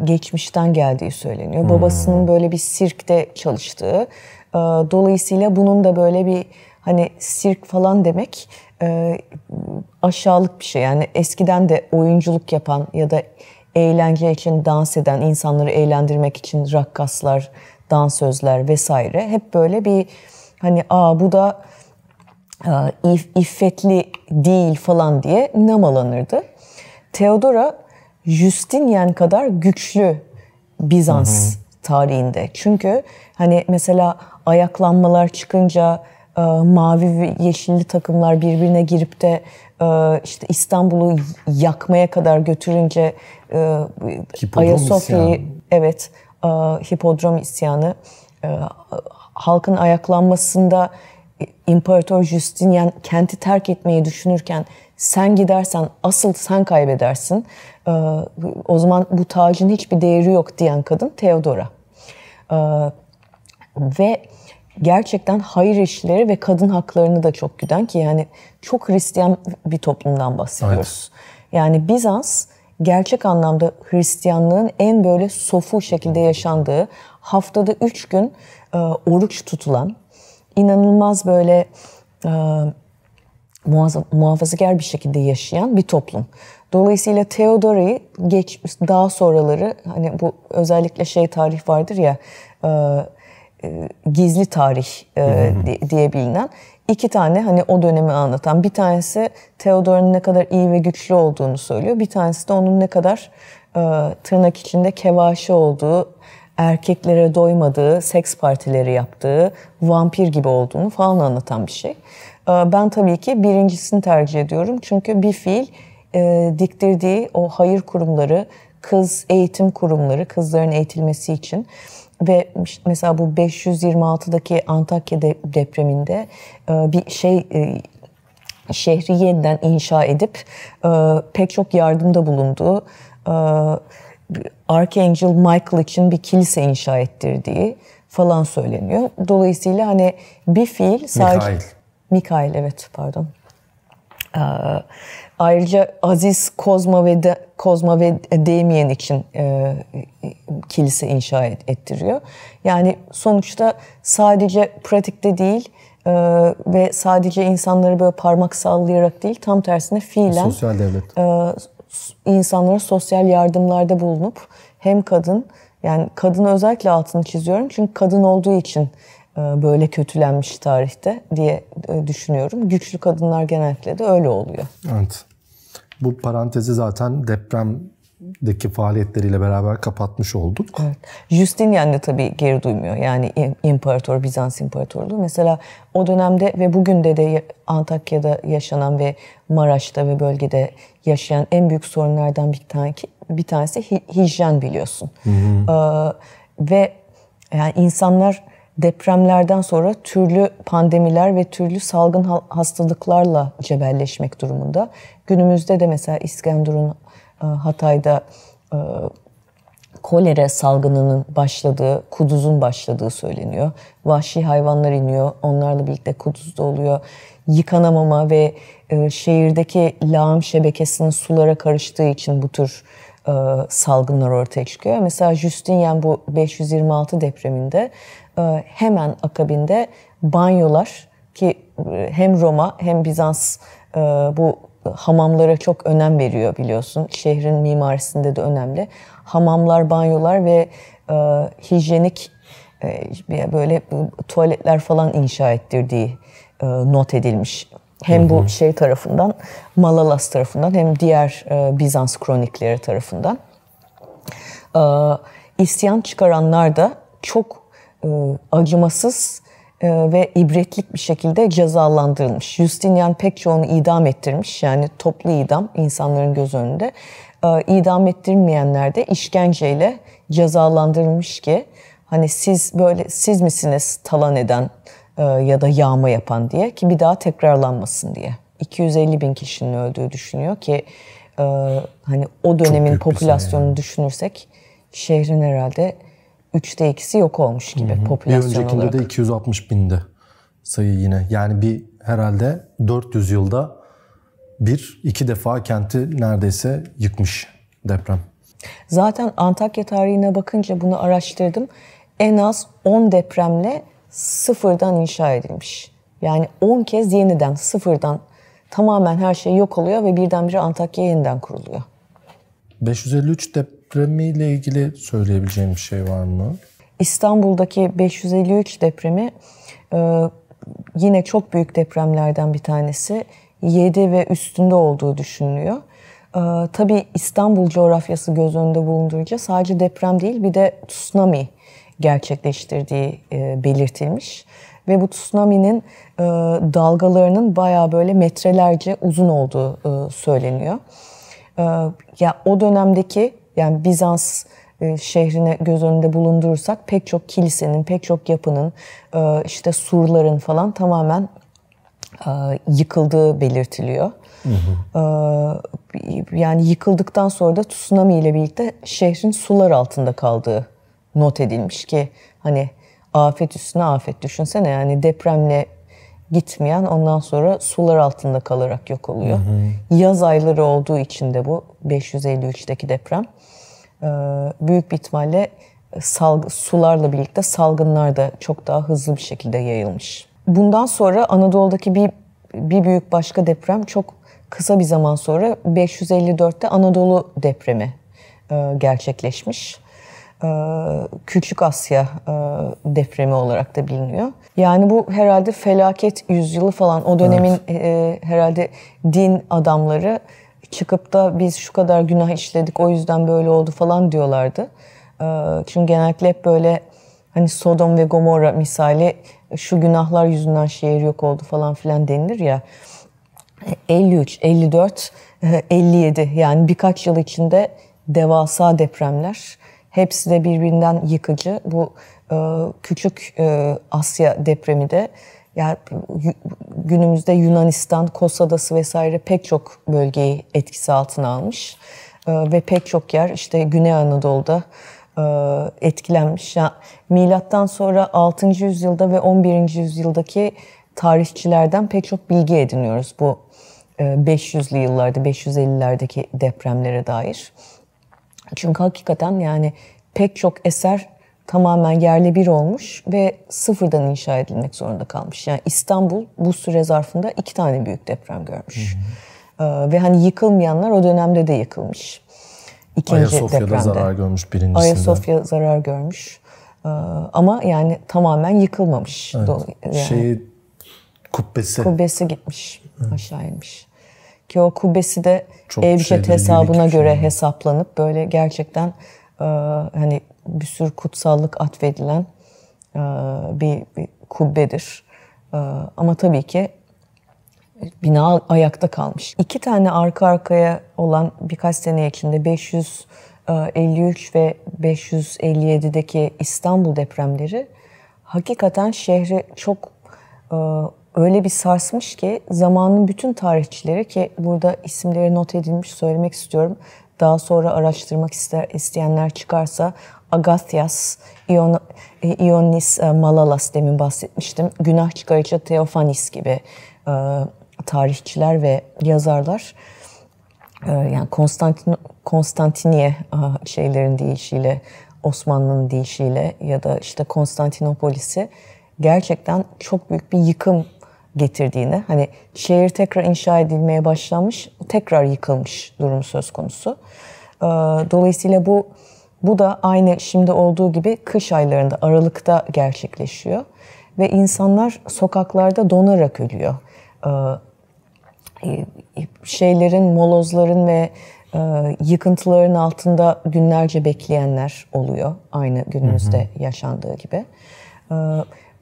geçmişten geldiği söyleniyor. Babasının hmm. böyle bir sirkte çalıştığı. E, dolayısıyla bunun da böyle bir hani sirk falan demek e, aşağılık bir şey. Yani eskiden de oyunculuk yapan ya da eğlence için dans eden, insanları eğlendirmek için rakkaslar, dansözler vesaire hep böyle bir hani aa bu da e, if, iffetli değil falan diye namalanırdı. Theodora Justinian kadar güçlü Bizans hı hı. tarihinde. Çünkü hani mesela ayaklanmalar çıkınca e, mavi ve yeşilli takımlar birbirine girip de e, işte İstanbul'u yakmaya kadar götürünce e, Ayasofya'yı evet e, hipodrom isyanı e, halkın ayaklanmasında İmparator Justinian kenti terk etmeyi düşünürken sen gidersen asıl sen kaybedersin. Ee, o zaman bu tacın hiçbir değeri yok diyen kadın Theodora. Ee, ve gerçekten hayır işleri ve kadın haklarını da çok güden ki yani çok Hristiyan bir toplumdan bahsediyoruz. Evet. Yani Bizans gerçek anlamda Hristiyanlığın en böyle sofu şekilde yaşandığı, haftada üç gün e, oruç tutulan, inanılmaz böyle e, muhafazakar bir şekilde yaşayan bir toplum. Dolayısıyla Theodori geç daha sonraları hani bu özellikle şey tarih vardır ya e, e, gizli tarih e, diye bilinen iki tane hani o dönemi anlatan bir tanesi Theodor'un ne kadar iyi ve güçlü olduğunu söylüyor. Bir tanesi de onun ne kadar e, tırnak içinde kevaşi olduğu, erkeklere doymadığı, seks partileri yaptığı, vampir gibi olduğunu falan anlatan bir şey. E, ben tabii ki birincisini tercih ediyorum. Çünkü bir fiil e, diktirdiği o hayır kurumları, kız eğitim kurumları, kızların eğitilmesi için ve mesela bu 526'daki Antakya depreminde e, bir şey e, şehri yeniden inşa edip e, pek çok yardımda bulundu. Archangel Michael için bir kilise inşa ettirdiği falan söyleniyor. Dolayısıyla hani bir fiil sadece... Mikail. Mikail evet pardon. Ayrıca Aziz Kozma ve de, Kozma ve Demiyen için e, kilise inşa et, ettiriyor. Yani sonuçta sadece pratikte değil e, ve sadece insanları böyle parmak sallayarak değil tam tersine fiilen sosyal devlet. E, insanlara sosyal yardımlarda bulunup hem kadın yani kadını özellikle altını çiziyorum çünkü kadın olduğu için e, böyle kötülenmiş tarihte diye e, düşünüyorum. Güçlü kadınlar genellikle de öyle oluyor. Evet. Bu parantezi zaten deprem deki faaliyetleriyle beraber kapatmış olduk. Evet. Justinian da tabii geri duymuyor. Yani imparator, Bizans imparatorluğu. Mesela o dönemde ve bugün de de Antakya'da yaşanan ve Maraş'ta ve bölgede yaşayan en büyük sorunlardan bir, tanesi, bir tanesi hijyen biliyorsun. Hı hı. Ee, ve yani insanlar depremlerden sonra türlü pandemiler ve türlü salgın hastalıklarla cebelleşmek durumunda. Günümüzde de mesela İskenderun e, Hatay'da e, kolera salgınının başladığı, kuduzun başladığı söyleniyor. Vahşi hayvanlar iniyor, onlarla birlikte kuduz da oluyor. Yıkanamama ve e, şehirdeki lağım şebekesinin sulara karıştığı için bu tür salgınlar ortaya çıkıyor. Mesela Justinian bu 526 depreminde e, hemen akabinde banyolar ki e, hem Roma hem Bizans e, bu hamamlara çok önem veriyor biliyorsun. Şehrin mimarisinde de önemli. Hamamlar, banyolar ve hijyenik böyle tuvaletler falan inşa ettirdiği not edilmiş. Hem bu şey tarafından, Malalas tarafından hem diğer Bizans kronikleri tarafından. İsyan çıkaranlar da çok e, acımasız e, ve ibretlik bir şekilde cezalandırılmış. Justinian pek çoğunu idam ettirmiş. Yani toplu idam insanların göz önünde. E, idam ettirmeyenler de işkenceyle cezalandırılmış ki hani siz böyle siz misiniz talan eden ya da yağma yapan diye ki bir daha tekrarlanmasın diye. 250 bin kişinin öldüğü düşünüyor ki hani o dönemin popülasyonunu yani. düşünürsek şehrin herhalde 3'te ikisi yok olmuş gibi Hı-hı. popülasyon Bir öncekinde olarak. de 260 binde sayı yine. Yani bir herhalde 400 yılda bir, iki defa kenti neredeyse yıkmış deprem. Zaten Antakya tarihine bakınca bunu araştırdım. En az 10 depremle sıfırdan inşa edilmiş. Yani 10 kez yeniden sıfırdan tamamen her şey yok oluyor ve birdenbire Antakya yeniden kuruluyor. 553 deprem depremiyle ilgili söyleyebileceğim bir şey var mı? İstanbul'daki 553 depremi e, yine çok büyük depremlerden bir tanesi. 7 ve üstünde olduğu düşünülüyor. E, tabii İstanbul coğrafyası göz önünde bulundurunca sadece deprem değil bir de tsunami gerçekleştirdiği e, belirtilmiş. Ve bu tsunami'nin dalgalarının bayağı böyle metrelerce uzun olduğu söyleniyor. Ya o dönemdeki yani Bizans e, şehrine göz önünde bulundurursak pek çok kilisenin, pek çok yapının, e, işte surların falan tamamen e, yıkıldığı belirtiliyor. Hı hı. Yani yıkıldıktan sonra da tsunami ile birlikte şehrin sular altında kaldığı not edilmiş ki hani afet üstüne afet düşünsene yani depremle gitmeyen ondan sonra sular altında kalarak yok oluyor. Hı hı. Yaz ayları olduğu için de bu 553'teki deprem. Ee, büyük bir ihtimalle salgı, sularla birlikte salgınlar da çok daha hızlı bir şekilde yayılmış. Bundan sonra Anadolu'daki bir, bir büyük başka deprem çok kısa bir zaman sonra 554'te Anadolu depremi e, gerçekleşmiş. E, Küçük Asya e, depremi olarak da biliniyor. Yani bu herhalde felaket yüzyılı falan o dönemin evet. E, herhalde din adamları çıkıp da biz şu kadar günah işledik o yüzden böyle oldu falan diyorlardı. Ee, çünkü genellikle hep böyle hani Sodom ve Gomorra misali şu günahlar yüzünden şehir yok oldu falan filan denilir ya. 53, 54, 57 yani birkaç yıl içinde devasa depremler. Hepsi de birbirinden yıkıcı. Bu e, küçük e, Asya depremi de yani günümüzde Yunanistan, Kos Adası vesaire pek çok bölgeyi etkisi altına almış. Ee, ve pek çok yer işte Güney Anadolu'da e, etkilenmiş. Yani milattan sonra 6. yüzyılda ve 11. yüzyıldaki tarihçilerden pek çok bilgi ediniyoruz bu 500'lü e, yıllarda, 550'lerdeki depremlere dair. Çünkü hakikaten yani pek çok eser tamamen yerle bir olmuş ve sıfırdan inşa edilmek zorunda kalmış. Yani İstanbul bu süre zarfında iki tane büyük deprem görmüş. Hı hı. Ee, ve hani yıkılmayanlar o dönemde de yıkılmış. İkinci Ayasofya'da depremde. zarar görmüş birincisinde. Ayasofya zarar görmüş. Ee, ama yani tamamen yıkılmamış. Evet. Yani, Şeyi kubbesi. Kubbesi gitmiş. Hı. Aşağı inmiş. Ki o kubbesi de Çok Evjet şey hesabına şey göre hesaplanıp böyle gerçekten e, hani bir sürü kutsallık atfedilen e, bir, bir kubbedir. E, ama tabii ki bina ayakta kalmış. İki tane arka arkaya olan birkaç sene içinde 553 e, ve 557'deki İstanbul depremleri hakikaten şehri çok öyle bir sarsmış ki zamanın bütün tarihçileri ki burada isimleri not edilmiş söylemek istiyorum. Daha sonra araştırmak ister, isteyenler çıkarsa Agathias, İon, e, İonis e, Malalas demin bahsetmiştim. Günah çıkarıcı Teofanis gibi e, tarihçiler ve yazarlar e, yani Konstantin Konstantiniye e, şeylerin deyişiyle Osmanlı'nın deyişiyle ya da işte Konstantinopolis'i gerçekten çok büyük bir yıkım getirdiğini hani şehir tekrar inşa edilmeye başlanmış tekrar yıkılmış durum söz konusu. Dolayısıyla bu bu da aynı şimdi olduğu gibi kış aylarında Aralık'ta gerçekleşiyor ve insanlar sokaklarda donarak ölüyor. Ee, e, şeylerin, molozların ve e, yıkıntıların altında günlerce bekleyenler oluyor aynı günümüzde hı hı. yaşandığı gibi. Ee,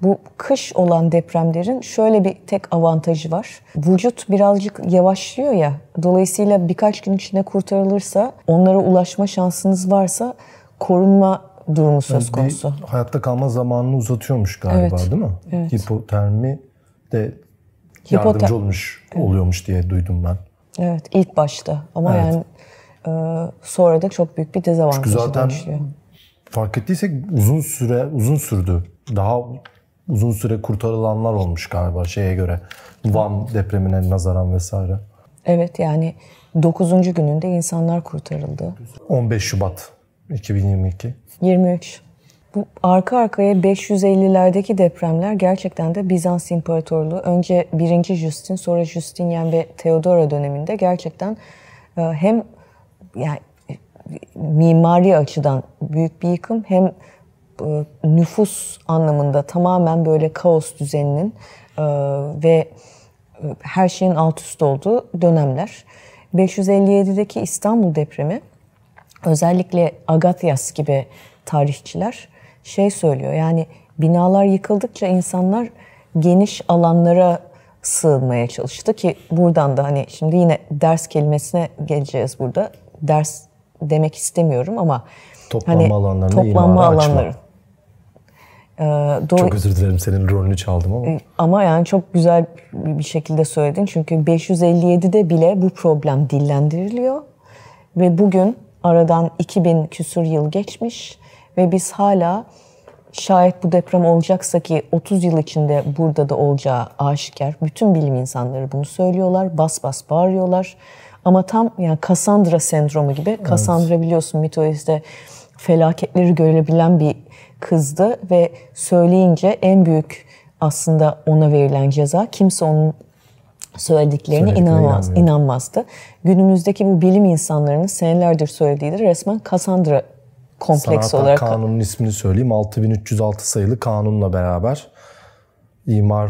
bu kış olan depremlerin şöyle bir tek avantajı var. Vücut birazcık yavaşlıyor ya. Dolayısıyla birkaç gün içinde kurtarılırsa, onlara ulaşma şansınız varsa korunma durumu söz konusu. bir hayatta kalma zamanını uzatıyormuş galiba evet. değil mi? Evet. Hipotermi de yardımcı olmuş oluyormuş diye duydum ben. Evet ilk başta ama evet. yani e, sonra da çok büyük bir dezavantaj başlıyor. Fark ettiysek uzun süre uzun sürdü. Daha uzun süre kurtarılanlar olmuş galiba şeye göre. Van depremine nazaran vesaire. Evet yani 9. gününde insanlar kurtarıldı. 15 Şubat 2022. 23. Bu arka arkaya 550'lerdeki depremler gerçekten de Bizans İmparatorluğu önce 1. Justin sonra Justinian ve Theodora döneminde gerçekten e, hem yani mimari açıdan büyük bir yıkım hem e, nüfus anlamında tamamen böyle kaos düzeninin e, ve e, her şeyin alt üst olduğu dönemler. 557'deki İstanbul depremi özellikle Agatias gibi tarihçiler şey söylüyor. Yani binalar yıkıldıkça insanlar geniş alanlara sığınmaya çalıştı ki buradan da hani şimdi yine ders kelimesine geleceğiz burada. Ders demek istemiyorum ama toplanma hani, alanlarını toplanma alanları. Açma. Ee, doğru... Çok özür dilerim senin rolünü çaldım ama. Ee, ama yani çok güzel bir şekilde söyledin. Çünkü 557'de bile bu problem dillendiriliyor. Ve bugün aradan 2000 küsur yıl geçmiş ve biz hala şayet bu deprem olacaksa ki 30 yıl içinde burada da olacağı aşikar. Bütün bilim insanları bunu söylüyorlar. Bas bas bağırıyorlar. Ama tam yani Cassandra sendromu gibi. Cassandra evet. biliyorsun mitolojide felaketleri görebilen bir kızdı ve söyleyince en büyük aslında ona verilen ceza kimse onun söylediklerine, inanmaz, inanmazdı. Günümüzdeki bu bilim insanlarının senelerdir söylediği de resmen Cassandra kompleksi Sanat olarak. kanunun ismini söyleyeyim. 6306 sayılı kanunla beraber imara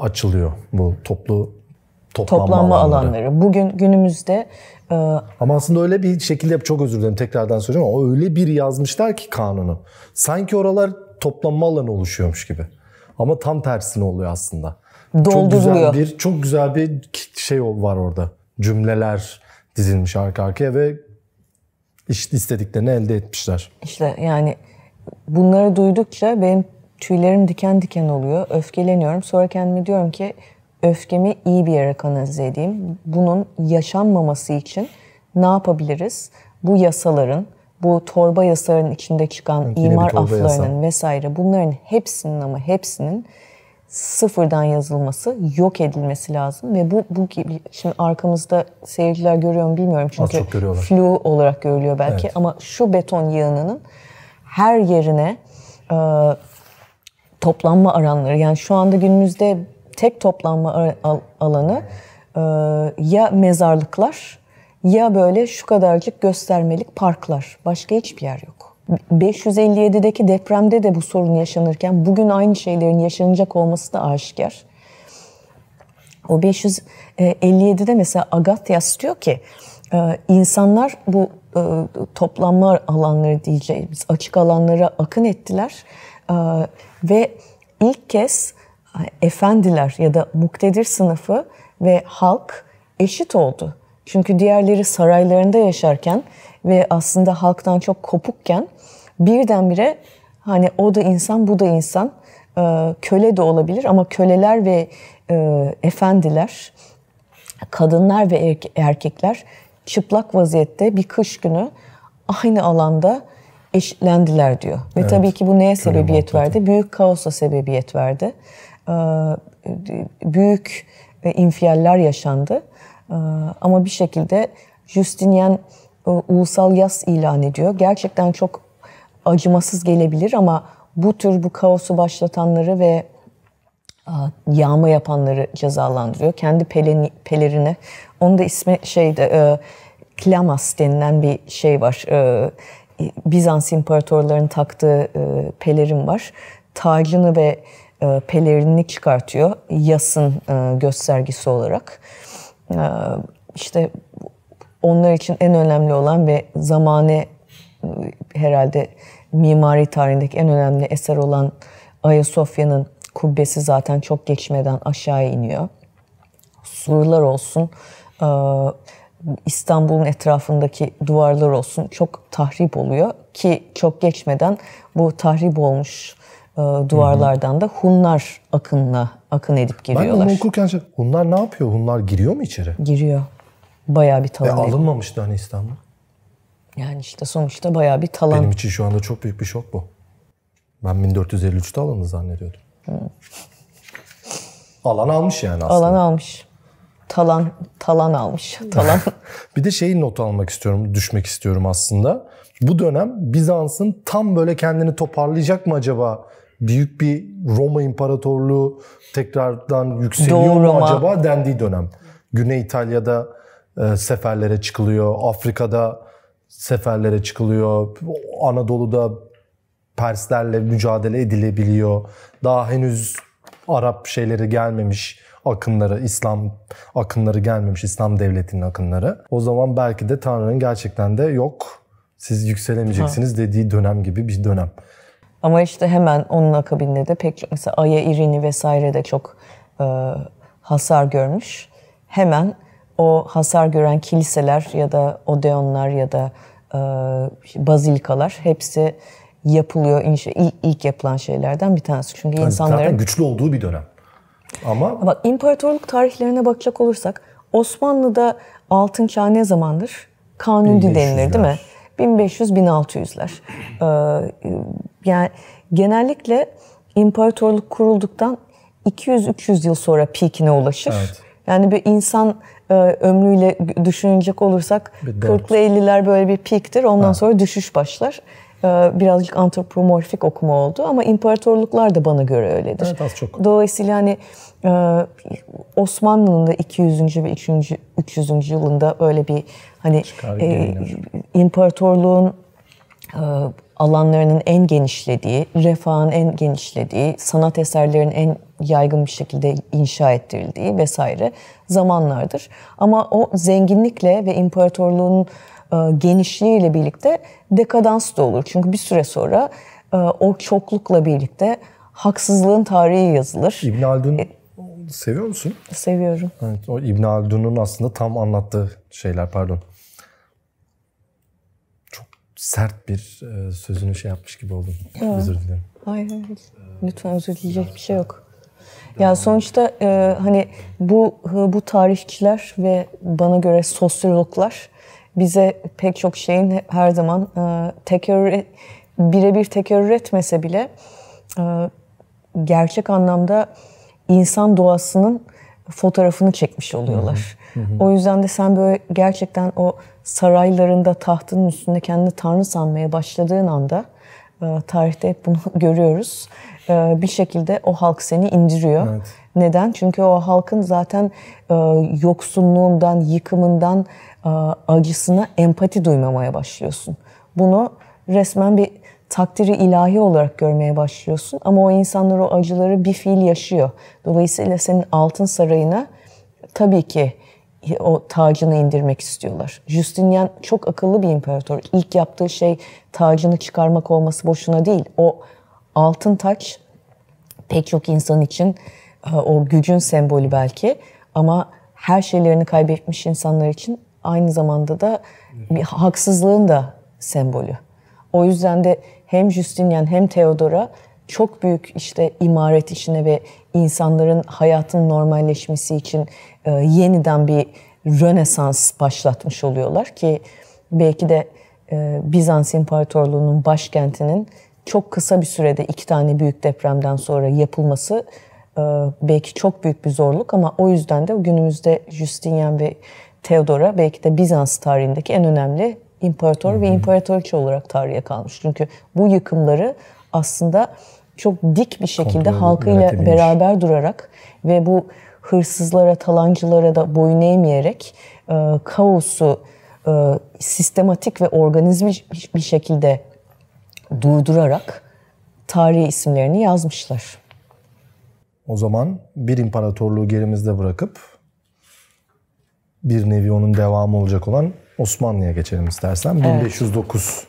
açılıyor bu toplu toplanma, toplanma alanları. alanları. Bugün günümüzde ama aslında öyle bir şekilde çok özür dilerim tekrardan söyleyeyim ama öyle bir yazmışlar ki kanunu. Sanki oralar toplanma alanı oluşuyormuş gibi. Ama tam tersine oluyor aslında. Dolduruluyor. Çok güzel bir çok güzel bir şey var orada. Cümleler dizilmiş arka arkaya ve işte istediklerini elde etmişler. İşte yani bunları duydukça benim tüylerim diken diken oluyor. Öfkeleniyorum. Sonra kendime diyorum ki öfkemi iyi bir yere kanalize edeyim. Bunun yaşanmaması için ne yapabiliriz? Bu yasaların, bu torba yasaların içinde çıkan Yine imar aflarının yasa. vesaire bunların hepsinin ama hepsinin sıfırdan yazılması, yok edilmesi lazım ve bu bu gibi şimdi arkamızda seyirciler görüyor mu bilmiyorum çünkü flu olarak görülüyor belki evet. ama şu beton yığınının her yerine e, toplanma aranları yani şu anda günümüzde tek toplanma alanı e, ya mezarlıklar ya böyle şu kadarcık göstermelik parklar. Başka hiçbir yer yok. 557'deki depremde de bu sorun yaşanırken bugün aynı şeylerin yaşanacak olması da aşikar. O 557'de mesela Agatyas diyor ki e, insanlar bu e, toplanma alanları diyeceğimiz açık alanlara akın ettiler ve ilk kez efendiler ya da muktedir sınıfı ve halk eşit oldu. Çünkü diğerleri saraylarında yaşarken ve aslında halktan çok kopukken birdenbire hani o da insan bu da insan e, köle de olabilir ama köleler ve e, efendiler kadınlar ve erkekler çıplak vaziyette bir kış günü aynı alanda eşitlendiler diyor. Ve evet. tabii ki bu neye sebebiyet verdi? Büyük kaosa sebebiyet verdi. E, büyük e, infialler yaşandı. E, ama bir şekilde Justinian ulusal yas ilan ediyor. Gerçekten çok acımasız gelebilir ama bu tür bu kaosu başlatanları ve yağma yapanları cezalandırıyor. Kendi peleni, pelerine. Onun da ismi şeyde e, Klamas denilen bir şey var. E, Bizans imparatorlarının taktığı e, pelerin var. Tacını ve e, pelerini çıkartıyor yasın e, göstergesi olarak. E, işte onlar için en önemli olan ve zamane e, herhalde mimari tarihindeki en önemli eser olan Ayasofya'nın kubbesi zaten çok geçmeden aşağı iniyor. Surlar olsun, İstanbul'un etrafındaki duvarlar olsun çok tahrip oluyor ki çok geçmeden bu tahrip olmuş ee, duvarlardan da Hunlar akınla akın edip giriyorlar. Ben onu okurken şey, Hunlar ne yapıyor? Hunlar giriyor mu içeri? Giriyor. Bayağı bir talan. E, alınmamıştı hani İstanbul. Yani işte sonuçta bayağı bir talan. Benim için şu anda çok büyük bir şok bu. Ben 1453'te alanı zannediyordum. Hı. Hmm. Alan almış yani aslında. Alan almış. Talan talan almış. [laughs] Talan. bir de şeyi not almak istiyorum, düşmek istiyorum aslında. Bu dönem Bizans'ın tam böyle kendini toparlayacak mı acaba büyük bir Roma İmparatorluğu tekrardan yükseliyor Doğru mu acaba dendiği dönem. Güney İtalya'da e, seferlere çıkılıyor. Afrika'da seferlere çıkılıyor. Anadolu'da Perslerle mücadele edilebiliyor. Daha henüz Arap şeyleri gelmemiş akınları, İslam akınları gelmemiş, İslam devletinin akınları. O zaman belki de Tanrı'nın gerçekten de yok, siz yükselemeyeceksiniz ha. dediği dönem gibi bir dönem. Ama işte hemen onun akabinde de pek mesela Aya İrini vesaire de çok e, hasar görmüş. Hemen o hasar gören kiliseler ya da odeonlar ya da e, bazilikalar hepsi yapılıyor. İlk, ilk yapılan şeylerden bir tanesi. Çünkü yani insanların... Zaten güçlü olduğu bir dönem. Ama... Bak imparatorluk tarihlerine bakacak olursak Osmanlı'da altın çağ ne zamandır? Kanuni denilir değil mi? 1500-1600'ler. Ee, yani genellikle imparatorluk kurulduktan 200-300 yıl sonra peakine ulaşır. Evet. Yani bir insan e, ömrüyle düşünecek olursak 40'lı 50'ler böyle bir peak'tir. Ondan ha. sonra düşüş başlar. Ee, birazcık antropomorfik okuma oldu ama imparatorluklar da bana göre öyledir. Evet az çok. Dolayısıyla hani e, Osmanlı'nın da 200. ve 300. yılında böyle bir hani e, imparatorluğun e, alanlarının en genişlediği, refahın en genişlediği, sanat eserlerinin en yaygın bir şekilde inşa ettirildiği vesaire zamanlardır. Ama o zenginlikle ve imparatorluğun e, genişliğiyle birlikte dekadans da olur. Çünkü bir süre sonra e, o çoklukla birlikte haksızlığın tarihi yazılır. İbn Haldun e, seviyor musun? Seviyorum. Evet, o İbn Haldun'un aslında tam anlattığı şeyler pardon. Çok sert bir e, sözünü şey yapmış gibi oldum. Ya. Özür dilerim. Hayır hayır. Lütfen özür dileyecek bir şey yok. Yani sonuçta hani bu bu tarihçiler ve bana göre sosyologlar bize pek çok şeyin her zaman e, tekrar birebir tekrar etmese bile e, gerçek anlamda insan doğasının fotoğrafını çekmiş oluyorlar. Hı hı. O yüzden de sen böyle gerçekten o saraylarında tahtının üstünde kendini tanrı sanmaya başladığın anda e, tarihte hep bunu [laughs] görüyoruz. E, bir şekilde o halk seni indiriyor. Evet. Neden? Çünkü o halkın zaten e, yoksunluğundan, yıkımından, acısına empati duymamaya başlıyorsun. Bunu resmen bir takdiri ilahi olarak görmeye başlıyorsun. Ama o insanlar o acıları bir fiil yaşıyor. Dolayısıyla senin altın sarayına tabii ki o tacını indirmek istiyorlar. Justinian çok akıllı bir imparator. İlk yaptığı şey tacını çıkarmak olması boşuna değil. O altın taç pek çok insan için o gücün sembolü belki ama her şeylerini kaybetmiş insanlar için aynı zamanda da bir haksızlığın da sembolü. O yüzden de hem Justinian hem Theodora çok büyük işte imaret işine ve insanların hayatın normalleşmesi için e, yeniden bir rönesans başlatmış oluyorlar ki belki de e, Bizans İmparatorluğu'nun başkentinin çok kısa bir sürede iki tane büyük depremden sonra yapılması e, belki çok büyük bir zorluk ama o yüzden de günümüzde Justinian ve Theodora belki de Bizans tarihindeki en önemli imparator ve imparatoriçe olarak tarihe kalmış. Çünkü bu yıkımları aslında çok dik bir şekilde Kontrol halkıyla beraber durarak ve bu hırsızlara, talancılara da boyun eğmeyerek e, kaosu e, sistematik ve organizmiş bir şekilde durdurarak tarihi isimlerini yazmışlar. O zaman bir imparatorluğu gerimizde bırakıp bir nevi onun devamı olacak olan Osmanlı'ya geçelim istersen. Evet. 1509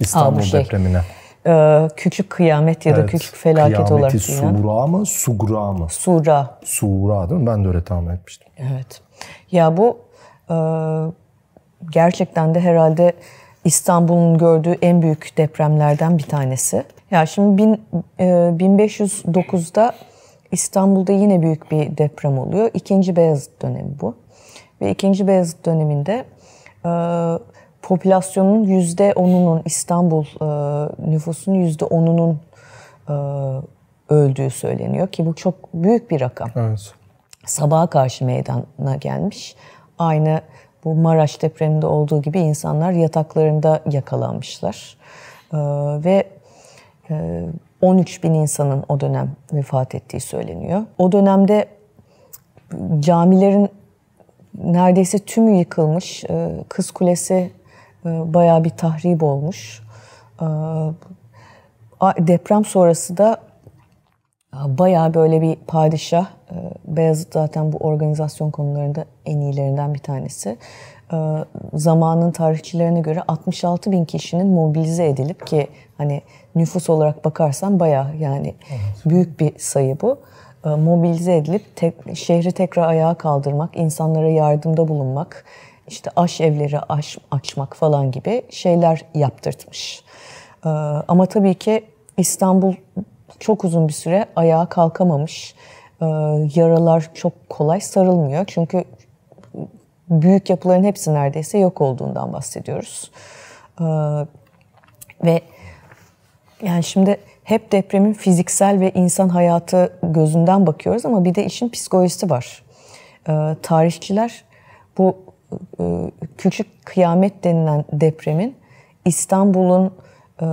İstanbul şey, depremine. E, küçük kıyamet ya da evet, küçük felaket kıyameti olarak. Kıyameti sura mı? Sugra mı? Sura. Sura değil mi? Ben de öyle tahmin etmiştim. Evet. Ya bu e, gerçekten de herhalde İstanbul'un gördüğü en büyük depremlerden bir tanesi. Ya şimdi bin, e, 1509'da İstanbul'da yine büyük bir deprem oluyor. İkinci Beyazıt dönemi bu ve 2. Beyazıt döneminde e, popülasyonun %10'unun İstanbul e, nüfusunun %10'unun e, öldüğü söyleniyor ki bu çok büyük bir rakam. Evet. Sabaha karşı meydana gelmiş. Aynı bu Maraş depreminde olduğu gibi insanlar yataklarında yakalanmışlar. E, ve e, 13 bin insanın o dönem vefat ettiği söyleniyor. O dönemde camilerin neredeyse tümü yıkılmış. E, kız Kulesi e, baya bir tahrip olmuş. E, deprem sonrası da baya böyle bir padişah. Beyazıt zaten bu organizasyon konularında en iyilerinden bir tanesi. Zamanın tarihçilerine göre 66 bin kişinin mobilize edilip ki hani nüfus olarak bakarsan baya yani evet. büyük bir sayı bu e, mobilize edilip tek, şehri tekrar ayağa kaldırmak, insanlara yardımda bulunmak, işte aş evleri aş, açmak falan gibi şeyler yaptırtmış. Ee, ama tabii ki İstanbul çok uzun bir süre ayağa kalkamamış. Ee, yaralar çok kolay sarılmıyor. Çünkü büyük yapıların hepsi neredeyse yok olduğundan bahsediyoruz. Ee, ve yani şimdi hep depremin fiziksel ve insan hayatı gözünden bakıyoruz ama bir de işin psikolojisi var. E, tarihçiler bu e, küçük kıyamet denilen depremin İstanbul'un e,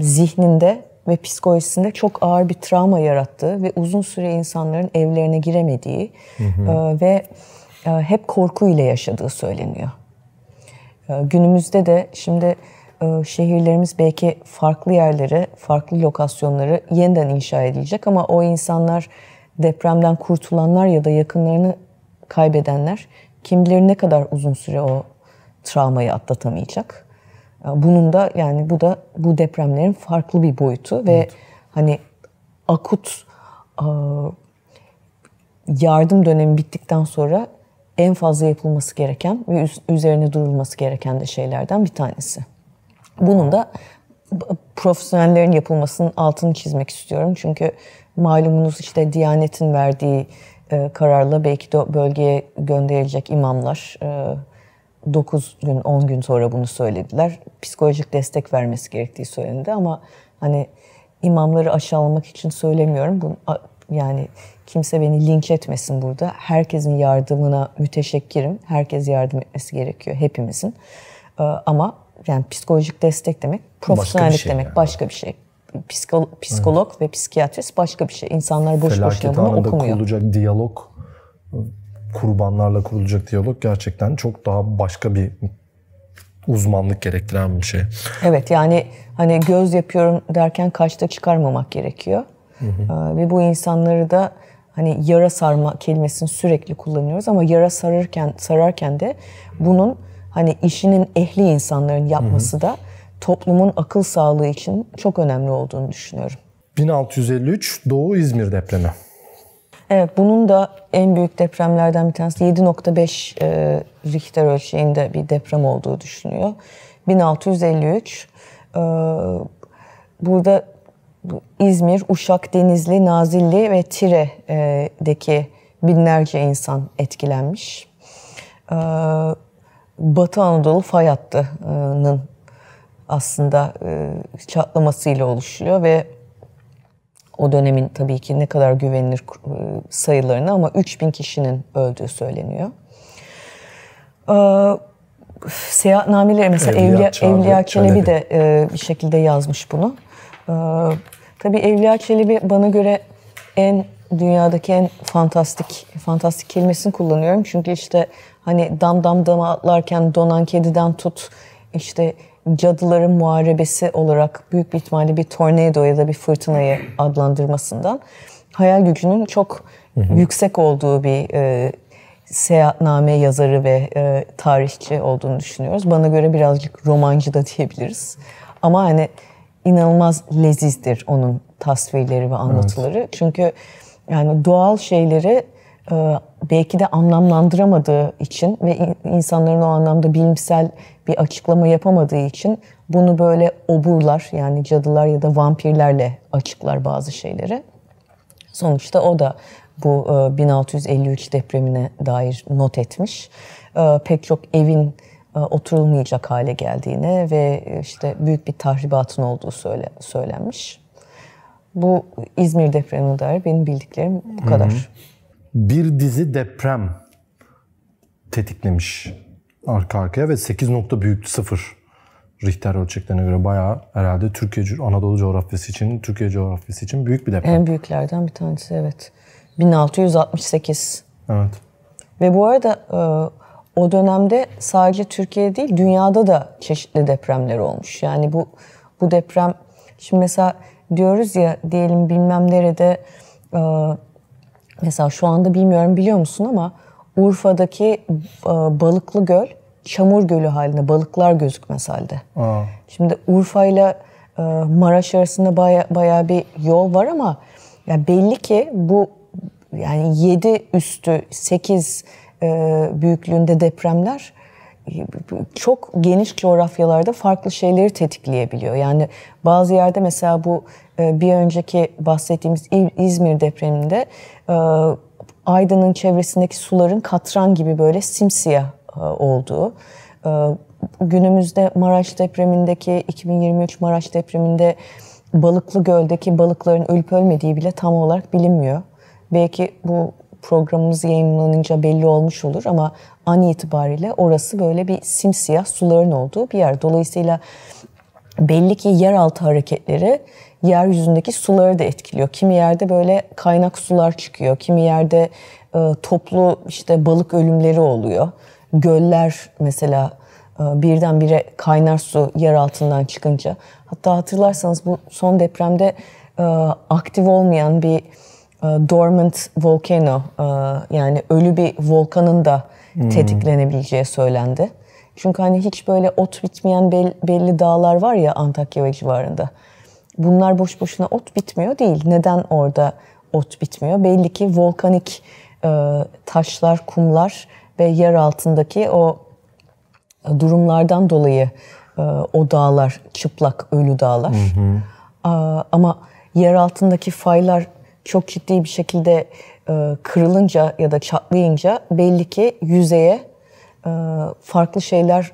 zihninde ve psikolojisinde çok ağır bir travma yarattığı ve uzun süre insanların evlerine giremediği hı hı. E, ve e, hep korku ile yaşadığı söyleniyor. E, günümüzde de şimdi e, şehirlerimiz belki farklı yerlere, farklı lokasyonları yeniden inşa edilecek ama o insanlar depremden kurtulanlar ya da yakınlarını kaybedenler kim bilir ne kadar uzun süre o travmayı atlatamayacak. E, bunun da yani bu da bu depremlerin farklı bir boyutu evet. ve hani akut e, yardım dönemi bittikten sonra en fazla yapılması gereken ve üzerine durulması gereken de şeylerden bir tanesi. Bunun da profesyonellerin yapılmasının altını çizmek istiyorum. Çünkü malumunuz işte Diyanet'in verdiği e, kararla belki de bölgeye gönderilecek imamlar e, 9 gün 10 gün sonra bunu söylediler. Psikolojik destek vermesi gerektiği söylendi ama hani imamları aşağılamak için söylemiyorum. Bunu, yani kimse beni linç etmesin burada. Herkesin yardımına müteşekkirim. Herkes yardım etmesi gerekiyor hepimizin. E, ama yani psikolojik destek demek profesyonellik başka şey demek yani. başka bir şey. şey. Psikolo psikolog evet. ve psikiyatrist başka bir şey. İnsanlar boş boş boşuna bunu okumuyor. kurulacak diyalog, kurbanlarla kurulacak diyalog gerçekten çok daha başka bir uzmanlık gerektiren bir şey. Evet yani hani göz yapıyorum derken kaçta çıkarmamak gerekiyor. Hı hı. Ee, ve bu insanları da hani yara sarma kelimesini sürekli kullanıyoruz ama yara sarırken sararken de bunun hani işinin ehli insanların yapması da toplumun akıl sağlığı için çok önemli olduğunu düşünüyorum. 1653 Doğu İzmir depremi. Evet bunun da en büyük depremlerden bir tanesi 7.5 e, Richter ölçeğinde bir deprem olduğu düşünüyor. 1653 e, burada İzmir, Uşak, Denizli, Nazilli ve Tire'deki e, binlerce insan etkilenmiş. E, Batı Anadolu fay hattının aslında e, çatlamasıyla oluşuyor ve o dönemin tabii ki ne kadar güvenilir e, sayılarını ama 3000 kişinin öldüğü söyleniyor. E, seyahatnameleri mesela Evliya, Evliya Çelebi de bir şekilde yazmış bunu. Tabii Evliya Çelebi bana göre en dünyadaki en fantastik fantastik kelimesini kullanıyorum. Çünkü işte Hani dam dam dam atlarken donan kediden tut işte cadıların muharebesi olarak büyük bir ihtimalle bir tornado ya da bir fırtınayı adlandırmasından hayal gücünün çok yüksek olduğu bir e, seyahatname yazarı ve e, tarihçi olduğunu düşünüyoruz. Bana göre birazcık romancı da diyebiliriz. Ama hani inanılmaz lezizdir onun tasvirleri ve anlatıları. Evet. Çünkü yani doğal şeyleri e, belki de anlamlandıramadığı için ve insanların o anlamda bilimsel bir açıklama yapamadığı için bunu böyle oburlar yani cadılar ya da vampirlerle açıklar bazı şeyleri. Sonuçta o da bu 1653 e, depremine dair not etmiş. E, pek çok evin oturulmayacak hale geldiğine ve işte büyük bir tahribatın olduğu söyle, söylenmiş. Bu İzmir depremine dair benim bildiklerim bu kadar. Hı hı bir dizi deprem tetiklemiş arka arkaya ve 8 nokta büyüklüğü sıfır. Richter ölçeklerine göre bayağı herhalde Türkiye Anadolu coğrafyası için, Türkiye coğrafyası için büyük bir deprem. En büyüklerden bir tanesi evet. 1668. Evet. Ve bu arada e, o dönemde sadece Türkiye değil dünyada da çeşitli depremler olmuş. Yani bu bu deprem şimdi mesela diyoruz ya diyelim bilmem nerede e, Mesela şu anda bilmiyorum biliyor musun ama Urfa'daki e, Balıklı Göl çamur gölü halinde balıklar gözükmez halde. Aa. Şimdi Urfa ile e, Maraş arasında baya, baya bir yol var ama ya belli ki bu yani 7 üstü 8 e, büyüklüğünde depremler çok geniş coğrafyalarda farklı şeyleri tetikleyebiliyor. Yani bazı yerde mesela bu e, bir önceki bahsettiğimiz İzmir depreminde e, Aydın'ın çevresindeki suların katran gibi böyle simsiyah e, olduğu. Günümüzde Maraş depremindeki 2023 Maraş depreminde Balıklı Göl'deki balıkların ölüp ölmediği bile tam olarak bilinmiyor. Belki bu programımız yayınlanınca belli olmuş olur ama an itibariyle orası böyle bir simsiyah suların olduğu bir yer. Dolayısıyla belli ki yeraltı hareketleri yeryüzündeki suları da etkiliyor. Kimi yerde böyle kaynak sular çıkıyor, kimi yerde e, toplu işte balık ölümleri oluyor. Göller mesela e, birdenbire kaynar su yer altından çıkınca. Hatta hatırlarsanız bu son depremde e, aktif olmayan bir e, dormant volcano e, yani ölü bir volkanın da hmm. tetiklenebileceği söylendi. Çünkü hani hiç böyle ot bitmeyen belli dağlar var ya Antakya ve civarında. Bunlar boş boşuna ot bitmiyor değil. Neden orada ot bitmiyor? Belli ki volkanik e, taşlar, kumlar ve yer altındaki o durumlardan dolayı o dağlar çıplak ölü dağlar. Hı hı. Ama yer altındaki faylar çok ciddi bir şekilde e, kırılınca ya da çatlayınca belli ki yüzeye e, farklı şeyler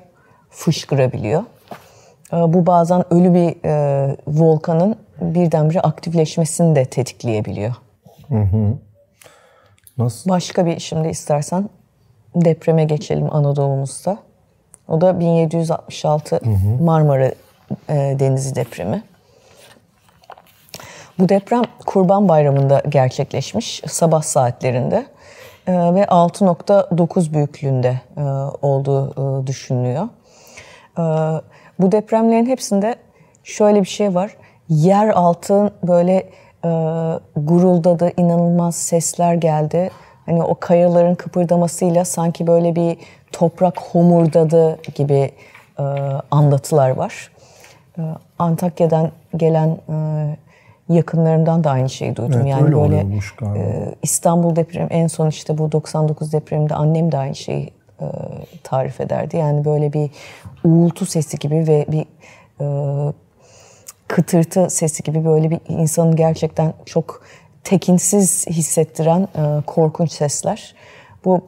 fışkırabiliyor. E, bu bazen ölü bir e, volkanın birdenbire aktifleşmesini de tetikleyebiliyor. Hı hı. Nasıl? Başka bir şimdi istersen depreme geçelim Anadolu'muzda. O da 1766 hı hı. Marmara e, Denizi depremi. Bu deprem Kurban Bayramı'nda gerçekleşmiş sabah saatlerinde e, ve 6.9 büyüklüğünde e, olduğu e, düşünülüyor. Bu depremlerin hepsinde şöyle bir şey var. Yer altın böyle guruldadı, inanılmaz sesler geldi. Hani o kayaların kıpırdamasıyla sanki böyle bir toprak homurdadı gibi anlatılar var. Antakya'dan gelen yakınlarımdan da aynı şeyi duydum. Evet, yani böyle e, İstanbul depremi en son işte bu 99 depreminde annem de aynı şeyi e, tarif ederdi. Yani böyle bir uğultu sesi gibi ve bir e, kıtırtı sesi gibi böyle bir insanın gerçekten çok tekinsiz hissettiren e, korkunç sesler. Bu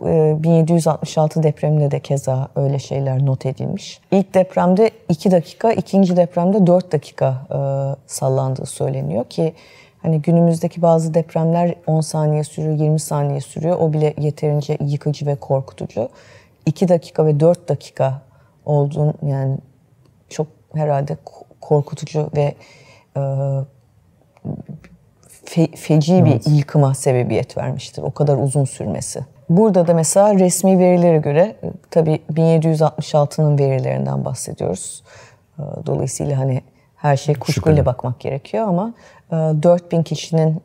1766 e, depreminde de keza öyle şeyler not edilmiş. İlk depremde 2 dakika, ikinci depremde 4 dakika e, sallandığı söyleniyor ki hani günümüzdeki bazı depremler 10 saniye sürüyor, 20 saniye sürüyor. O bile yeterince yıkıcı ve korkutucu. 2 dakika ve 4 dakika olduğun yani çok herhalde korkutucu ve e, fe, feci evet. bir yıkıma sebebiyet vermiştir. O kadar uzun sürmesi. Burada da mesela resmi verilere göre e, tabii 1766'nın verilerinden bahsediyoruz. E, dolayısıyla hani her şey kuşkuyla bakmak gerekiyor ama 4000 e, kişinin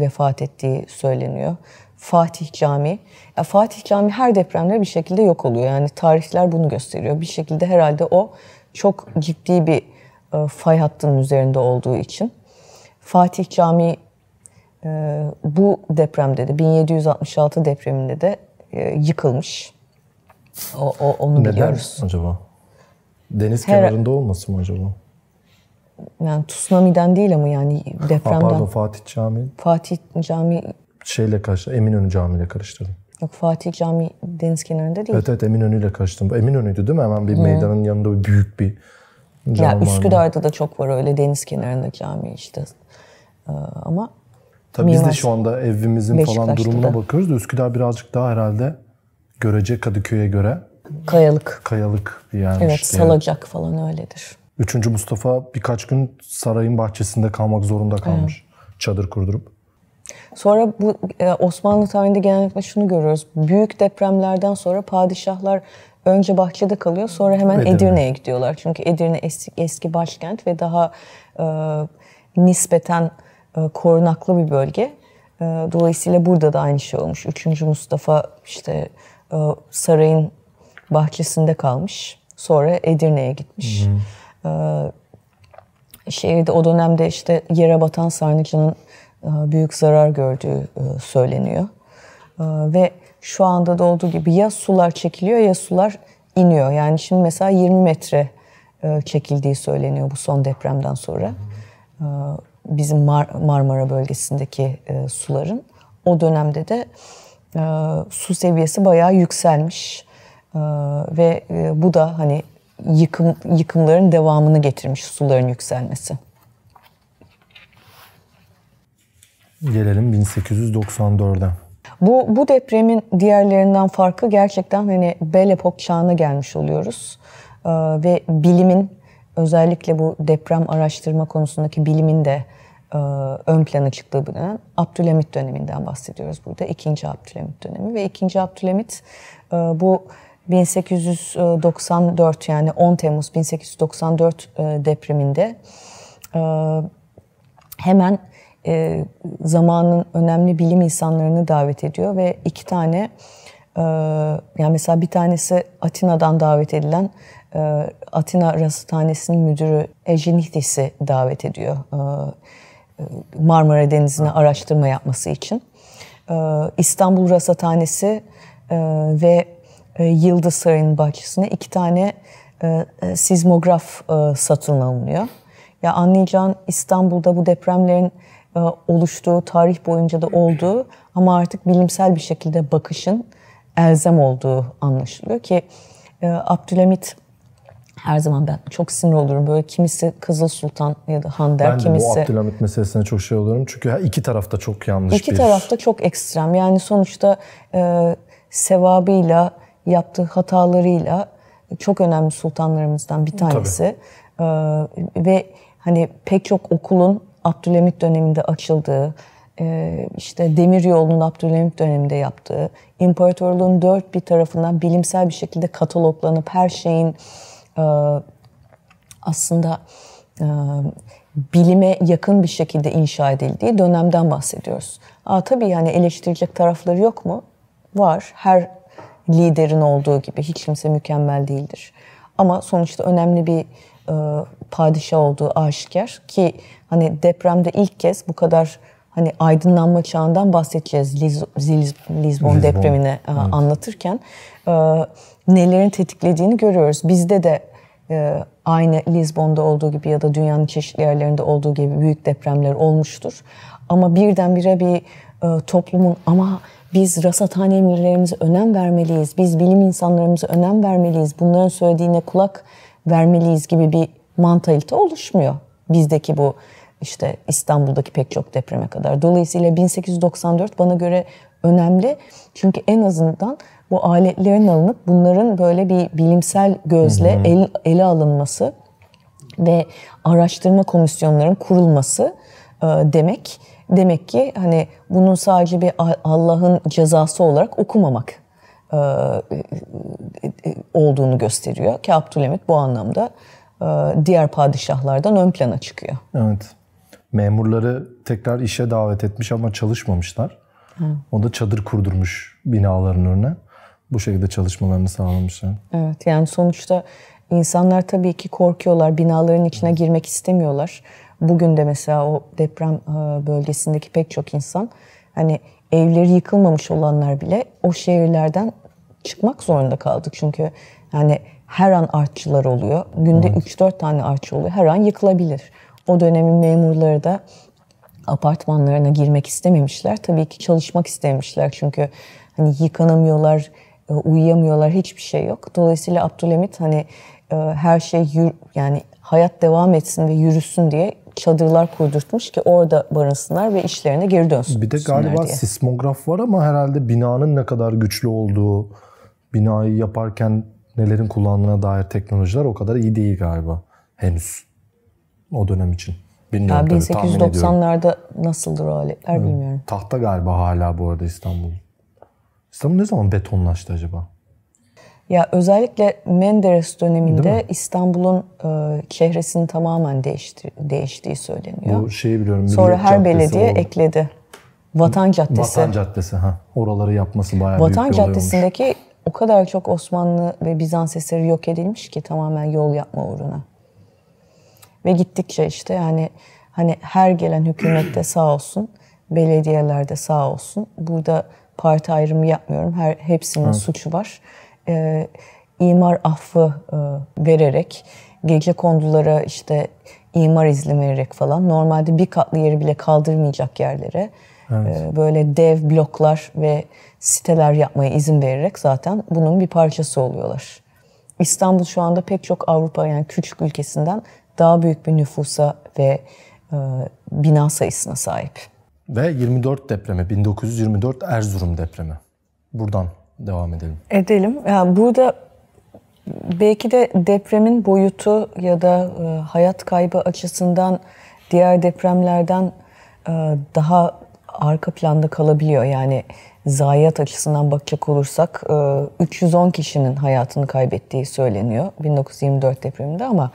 vefat ettiği söyleniyor. Fatih Camii. Fatih Camii her depremde bir şekilde yok oluyor. Yani tarihler bunu gösteriyor. Bir şekilde herhalde o çok ciddi bir fay hattının üzerinde olduğu için. Fatih Camii ee, bu depremde de 1766 depreminde de e, yıkılmış. O, o onu Neden biliyoruz. acaba? Deniz Her... kenarında olması mı acaba? Yani tsunami'den değil ama yani depremden. Ha, pardon Fatih Camii. Fatih Camii. Şeyle karşı Eminönü Camii ile karıştırdım. Yok Fatih Camii deniz kenarında değil. Evet evet Eminönü ile karıştırdım. Eminönü'ydü değil mi? Hemen bir hmm. meydanın yanında bir büyük bir cami. Ya Üsküdar'da var. da çok var öyle deniz kenarında cami işte. Ee, ama Tabii mimar. biz de şu anda evimizin falan durumuna bakıyoruz da Üsküdar birazcık daha herhalde görecek Kadıköy'e göre. Kayalık. Kayalık yani yermiş Evet diye. salacak falan öyledir. Üçüncü Mustafa birkaç gün sarayın bahçesinde kalmak zorunda kalmış. Evet. Çadır kurdurup. Sonra bu e, Osmanlı tarihinde genellikle şunu görüyoruz. Büyük depremlerden sonra padişahlar önce bahçede kalıyor sonra hemen Edirne. Edirne'ye gidiyorlar. Çünkü Edirne eski, eski başkent ve daha e, nispeten e, korunaklı bir bölge. E, dolayısıyla burada da aynı şey olmuş. Üçüncü Mustafa işte e, sarayın bahçesinde kalmış. Sonra Edirne'ye gitmiş. Hı hı. Şehirde o dönemde işte yere batan sarnıcının büyük zarar gördüğü söyleniyor. Ve şu anda da olduğu gibi ya sular çekiliyor ya sular iniyor. Yani şimdi mesela 20 metre çekildiği söyleniyor bu son depremden sonra. Hı hı bizim Mar Marmara bölgesindeki e, suların. O dönemde de e, su seviyesi bayağı yükselmiş e, ve e, bu da hani yıkım yıkımların devamını getirmiş suların yükselmesi. Gelelim 1894'e. Bu, bu depremin diğerlerinden farkı gerçekten hani Belle Epoque çağına gelmiş oluyoruz. Ee, ve bilimin özellikle bu deprem araştırma konusundaki bilimin de e, ön plana çıktığı bir dönem Abdülhamit döneminden bahsediyoruz burada. İkinci Abdülhamit dönemi ve ikinci Abdülhamit e, bu 1894 yani 10 Temmuz 1894 e, depreminde hemen zamanın önemli bilim insanlarını davet ediyor ve iki tane yani mesela bir tanesi Atina'dan davet edilen Atina Rasathanesi'nin müdürü Ejinithis'i davet ediyor. Marmara Denizi'ne araştırma yapması için. Ee, İstanbul Rasathanesi e, ve e, Yıldız Sarayı'nın bahçesine iki tane e, sismograf satın alınıyor. Ya anlayacağın İstanbul'da bu depremlerin oluştuğu, tarih boyunca da olduğu ama artık bilimsel bir şekilde bakışın elzem olduğu anlaşılıyor ki Abdülhamit her zaman ben çok sinir olurum. Böyle kimisi Kızıl Sultan ya da Han der, ben kimisi... Ben de bu Abdülhamit meselesine çok şey olurum Çünkü iki tarafta çok yanlış iki bir... İki tarafta çok ekstrem. Yani sonuçta e, sevabıyla, yaptığı hatalarıyla çok önemli sultanlarımızdan bir tanesi. E, ve hani pek çok okulun Abdülhamit döneminde açıldığı, e, işte demir yolunun Abdülhamit döneminde yaptığı, imparatorluğun dört bir tarafından bilimsel bir şekilde kataloglanıp her şeyin ee, aslında e, bilime yakın bir şekilde inşa edildiği dönemden bahsediyoruz. Aa, tabii yani eleştirecek tarafları yok mu? Var. Her liderin olduğu gibi hiç kimse mükemmel değildir. Ama sonuçta önemli bir e, padişah olduğu aşikar ki hani depremde ilk kez bu kadar hani aydınlanma çağından bahsedeceğiz Liz, Liz, Lizbon, Lizbon depremini e, evet. anlatırken. E, nelerin tetiklediğini görüyoruz. Bizde de e, aynı Lizbon'da olduğu gibi ya da dünyanın çeşitli yerlerinde olduğu gibi büyük depremler olmuştur. Ama birdenbire bir e, toplumun ama biz rasathane emirlerimize önem vermeliyiz, biz bilim insanlarımıza önem vermeliyiz, bunların söylediğine kulak vermeliyiz gibi bir mantalite oluşmuyor. Bizdeki bu işte İstanbul'daki pek çok depreme kadar. Dolayısıyla 1894 bana göre önemli. Çünkü en azından bu aletlerin alınıp bunların böyle bir bilimsel gözle el, ele alınması ve araştırma komisyonlarının kurulması e, demek demek ki hani bunun sadece bir Allah'ın cezası olarak okumamak e, e, e, olduğunu gösteriyor ki Abdülhamit bu anlamda e, diğer padişahlardan ön plana çıkıyor. Evet. Memurları tekrar işe davet etmiş ama çalışmamışlar. Hı. O da çadır kurdurmuş binaların önüne bu şekilde çalışmalarını sağlamışlar. Evet yani sonuçta insanlar tabii ki korkuyorlar. Binaların içine girmek istemiyorlar. Bugün de mesela o deprem e, bölgesindeki pek çok insan hani evleri yıkılmamış olanlar bile o şehirlerden çıkmak zorunda kaldık. Çünkü yani her an artçılar oluyor. Günde evet. 3-4 tane artçı oluyor. Her an yıkılabilir. O dönemin memurları da apartmanlarına girmek istememişler. Tabii ki çalışmak istemişler. Çünkü hani yıkanamıyorlar, e, uyuyamıyorlar, hiçbir şey yok. Dolayısıyla Abdülhamit hani e, her şey yür, yani hayat devam etsin ve yürüsün diye çadırlar kurdurtmuş ki orada barınsınlar ve işlerine geri dönsün. Bir de galiba diye. sismograf var ama herhalde binanın ne kadar güçlü olduğu, binayı yaparken nelerin kullandığına dair teknolojiler o kadar iyi değil galiba henüz o dönem için. Bilmiyorum ya, 1890'larda nasıldır o aletler bilmiyorum. Tahta galiba hala bu arada İstanbul'un. İstanbul ne zaman betonlaştı acaba? Ya özellikle Menderes döneminde İstanbul'un e, çehresini tamamen değişti, değiştiği söyleniyor. Bu şeyi biliyorum. Sonra her belediye oldu. ekledi. Vatan Caddesi. Vatan Caddesi ha. Oraları yapması bayağı Vatan büyük bir Vatan Caddesi'ndeki o kadar çok Osmanlı ve Bizans eseri yok edilmiş ki tamamen yol yapma uğruna. Ve gittikçe işte yani hani her gelen hükümette sağ olsun, belediyelerde sağ olsun. Burada parti ayrımı yapmıyorum. Her hepsinin evet. suçu var. E, imar affı e, vererek gece kondulara işte imar izni vererek falan normalde bir katlı yeri bile kaldırmayacak yerlere evet. e, böyle dev bloklar ve siteler yapmaya izin vererek zaten bunun bir parçası oluyorlar. İstanbul şu anda pek çok Avrupa yani küçük ülkesinden daha büyük bir nüfusa ve e, bina sayısına sahip. Ve 24 depremi, 1924 Erzurum depremi. Buradan devam edelim. Edelim. Yani burada belki de depremin boyutu ya da e, hayat kaybı açısından diğer depremlerden e, daha arka planda kalabiliyor. Yani zayiat açısından bakacak olursak 310 e, kişinin hayatını kaybettiği söyleniyor 1924 depreminde ama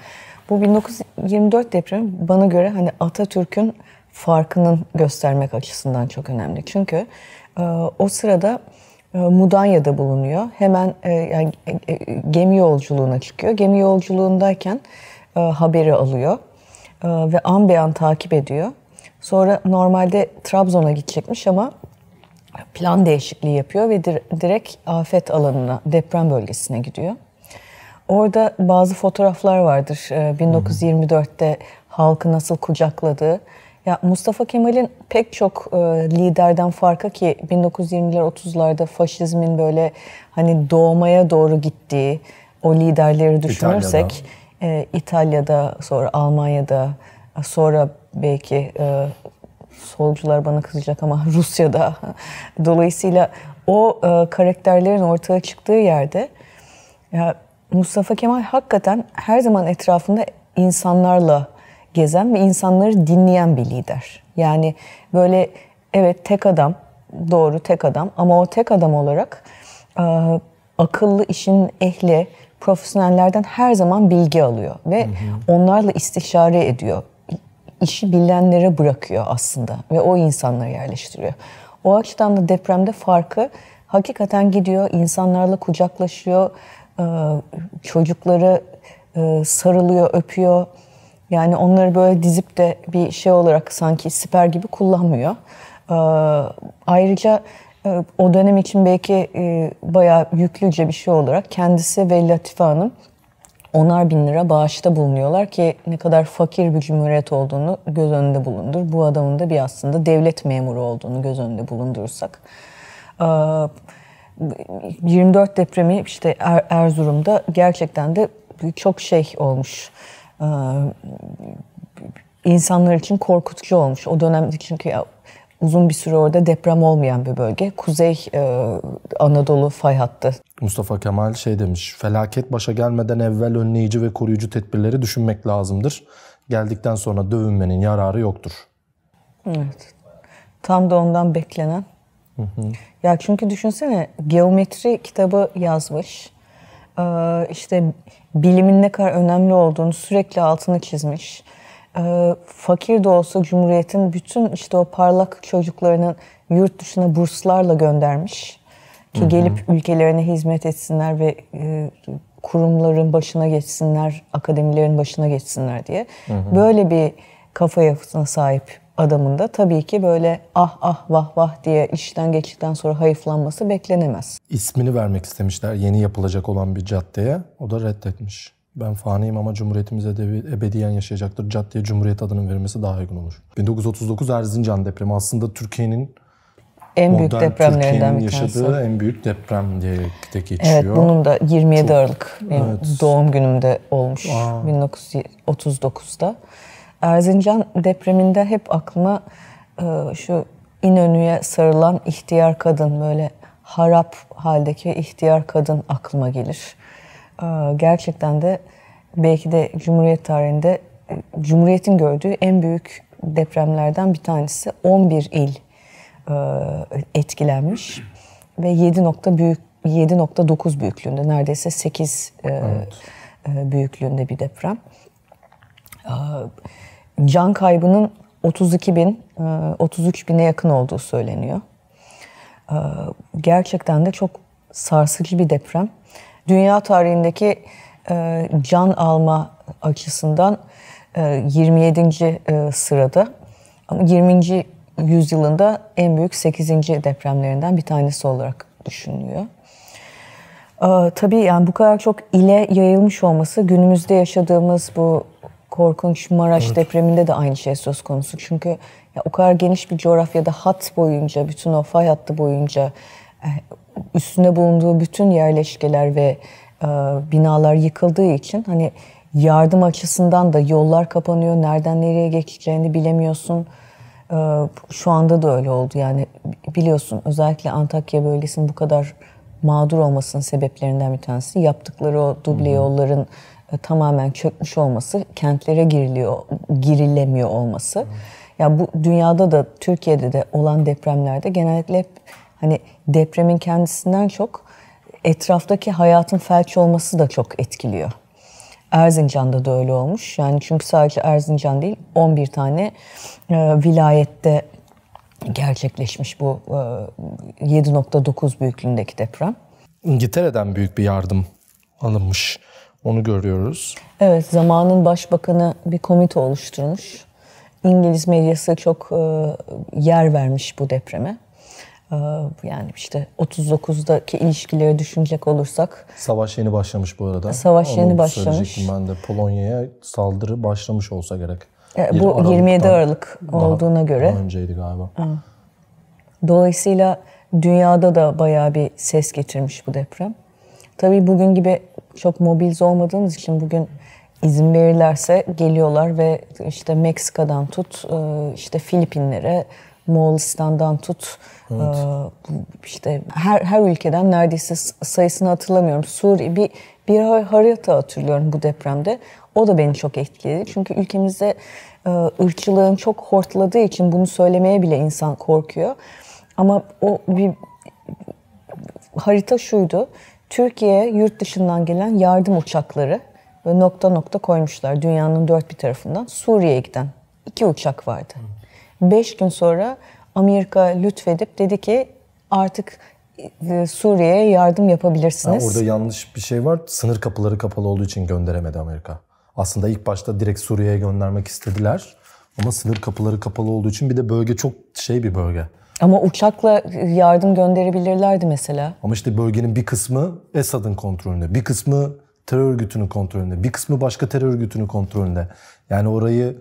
bu 1924 depremi bana göre hani Atatürk'ün farkının göstermek açısından çok önemli. Çünkü e, o sırada e, Mudanya'da bulunuyor. Hemen e, yani, e, e gemi yolculuğuna çıkıyor. Gemi yolculuğundayken e, haberi alıyor e, ve an be an takip ediyor. Sonra normalde Trabzon'a gidecekmiş ama plan değişikliği yapıyor ve direkt afet alanına, deprem bölgesine gidiyor. Orada bazı fotoğraflar vardır. 1924'te e, halkı nasıl kucakladığı, ya Mustafa Kemal'in pek çok e, liderden farkı ki 1920'ler 30'larda faşizmin böyle hani doğmaya doğru gittiği o liderleri düşünürsek İtalya'da, e, İtalya'da sonra Almanya'da sonra belki e, solcular bana kızacak ama [laughs] Rusya'da dolayısıyla o e, karakterlerin ortaya çıktığı yerde ya Mustafa Kemal hakikaten her zaman etrafında insanlarla gezen ve insanları dinleyen bir lider. Yani böyle evet tek adam, doğru tek adam ama o tek adam olarak e, akıllı işin ehli, profesyonellerden her zaman bilgi alıyor ve hı hı. onlarla istişare ediyor. İşi bilenlere bırakıyor aslında ve o insanları yerleştiriyor. O açıdan da depremde farkı hakikaten gidiyor, insanlarla kucaklaşıyor, e, çocukları e, sarılıyor, öpüyor. Yani onları böyle dizip de bir şey olarak sanki siper gibi kullanmıyor. Ee, ayrıca e, o dönem için belki e, bayağı yüklüce bir şey olarak kendisi ve Latife Hanım onar bin lira bağışta bulunuyorlar ki ne kadar fakir bir cumhuriyet olduğunu göz önünde bulundur. Bu adamın da bir aslında devlet memuru olduğunu göz önünde bulundurursak. Ee, 24 depremi işte er Erzurum'da gerçekten de çok şey olmuş. Ee, insanlar için korkutucu olmuş. O dönemde çünkü uzun bir süre orada deprem olmayan bir bölge. Kuzey e, Anadolu fay hattı. Mustafa Kemal şey demiş, felaket başa gelmeden evvel önleyici ve koruyucu tedbirleri düşünmek lazımdır. Geldikten sonra dövünmenin yararı yoktur. Evet. Tam da ondan beklenen. Hı hı. Ya çünkü düşünsene geometri kitabı yazmış ee, işte bilimin ne kadar önemli olduğunu sürekli altını çizmiş. Ee, fakir de olsa Cumhuriyet'in bütün işte o parlak çocuklarının yurt dışına burslarla göndermiş. Ki gelip ülkelerine hizmet etsinler ve e, kurumların başına geçsinler, akademilerin başına geçsinler diye. Böyle bir kafa yapısına sahip Adamında tabii ki böyle ah ah vah vah diye işten geçtikten sonra hayıflanması beklenemez. İsmini vermek istemişler yeni yapılacak olan bir caddeye. O da reddetmiş. Ben faniyim ama Cumhuriyetimiz ebediyen yaşayacaktır. Caddeye Cumhuriyet adının verilmesi daha uygun olur. 1939 Erzincan depremi aslında Türkiye'nin en büyük depremlerinden bir tanesi. yaşadığı en büyük deprem diye de geçiyor. Evet bunun da 27 Çok, Aralık benim evet. doğum günümde olmuş Aa. 1939'da. Erzincan depreminde hep aklıma e, şu İnönü'ye sarılan ihtiyar kadın böyle harap haldeki ihtiyar kadın aklıma gelir. E, gerçekten de belki de Cumhuriyet tarihinde e, Cumhuriyet'in gördüğü en büyük depremlerden bir tanesi 11 il etkilenmiş ve 7 büyük 7.9 büyüklüğünde neredeyse 8 evet. büyüklüğünde bir deprem. E, can kaybının 32 bin, 33 e, bine yakın olduğu söyleniyor. E, gerçekten de çok sarsıcı bir deprem. Dünya tarihindeki e, can alma açısından 27. sırada ama 20. yüzyılında en büyük 8. depremlerinden bir tanesi olarak düşünülüyor. Tabii yani bu kadar çok ile yayılmış olması günümüzde yaşadığımız bu korkunç Maraş Korkunç. depreminde de aynı şey söz konusu. Çünkü ya o kadar geniş bir coğrafyada hat boyunca, bütün o fay hattı boyunca eh, üstüne bulunduğu bütün yerleşkeler ve e, binalar yıkıldığı için hani yardım açısından da yollar kapanıyor. Nereden nereye geçeceğini bilemiyorsun. E, şu anda da öyle oldu. Yani biliyorsun özellikle Antakya bölgesinin bu kadar mağdur olmasının sebeplerinden bir tanesi yaptıkları o duble yolların e, tamamen çökmüş olması, kentlere giriliyor, girilemiyor olması. Ya bu dünyada da Türkiye'de de olan depremlerde genellikle hep hani depremin kendisinden çok etraftaki hayatın felç olması da çok etkiliyor. Erzincan'da da öyle olmuş. Yani çünkü sadece Erzincan değil 11 tane e, vilayette gerçekleşmiş bu e, 7.9 büyüklüğündeki deprem. İngiltere'den büyük bir yardım alınmış. Onu görüyoruz. Evet, zamanın başbakanı bir komite oluşturmuş. İngiliz medyası çok e, yer vermiş bu depreme. E, yani işte 39'daki ilişkileri düşünecek olursak. Savaş yeni başlamış bu arada. Savaş Onu yeni başlamış. Ben de Polonya'ya saldırı başlamış olsa gerek. E, bu 27 Aralık daha, olduğuna göre. Daha önceydi galiba. Dolayısıyla dünyada da bayağı bir ses getirmiş bu deprem. Tabii bugün gibi çok mobilize olmadığımız için bugün izin verirlerse geliyorlar ve işte Meksika'dan tut, e, işte Filipinlere, Moğolistan'dan tut, e, evet. işte her her ülkeden neredeyse sayısını hatırlamıyorum. Suriye bir bir harita hatırlıyorum bu depremde. O da beni çok etkiledi. Çünkü ülkemizde e, ırkçılığın çok hortladığı için bunu söylemeye bile insan korkuyor. Ama o bir harita şuydu. Türkiye'ye yurt dışından gelen yardım uçakları ve nokta nokta koymuşlar dünyanın dört bir tarafından. Suriye'ye giden iki uçak vardı. Beş gün sonra Amerika lütfedip dedi ki artık e, Suriye'ye yardım yapabilirsiniz. Ha, orada yanlış bir şey var. Sınır kapıları kapalı olduğu için gönderemedi Amerika. Aslında ilk başta direkt Suriye'ye göndermek istediler. Ama sınır kapıları kapalı olduğu için bir de bölge çok şey bir bölge. Ama uçakla yardım gönderebilirlerdi mesela. Ama işte bölgenin bir kısmı Esad'ın kontrolünde, bir kısmı terör örgütünün kontrolünde, bir kısmı başka terör örgütünün kontrolünde. Yani orayı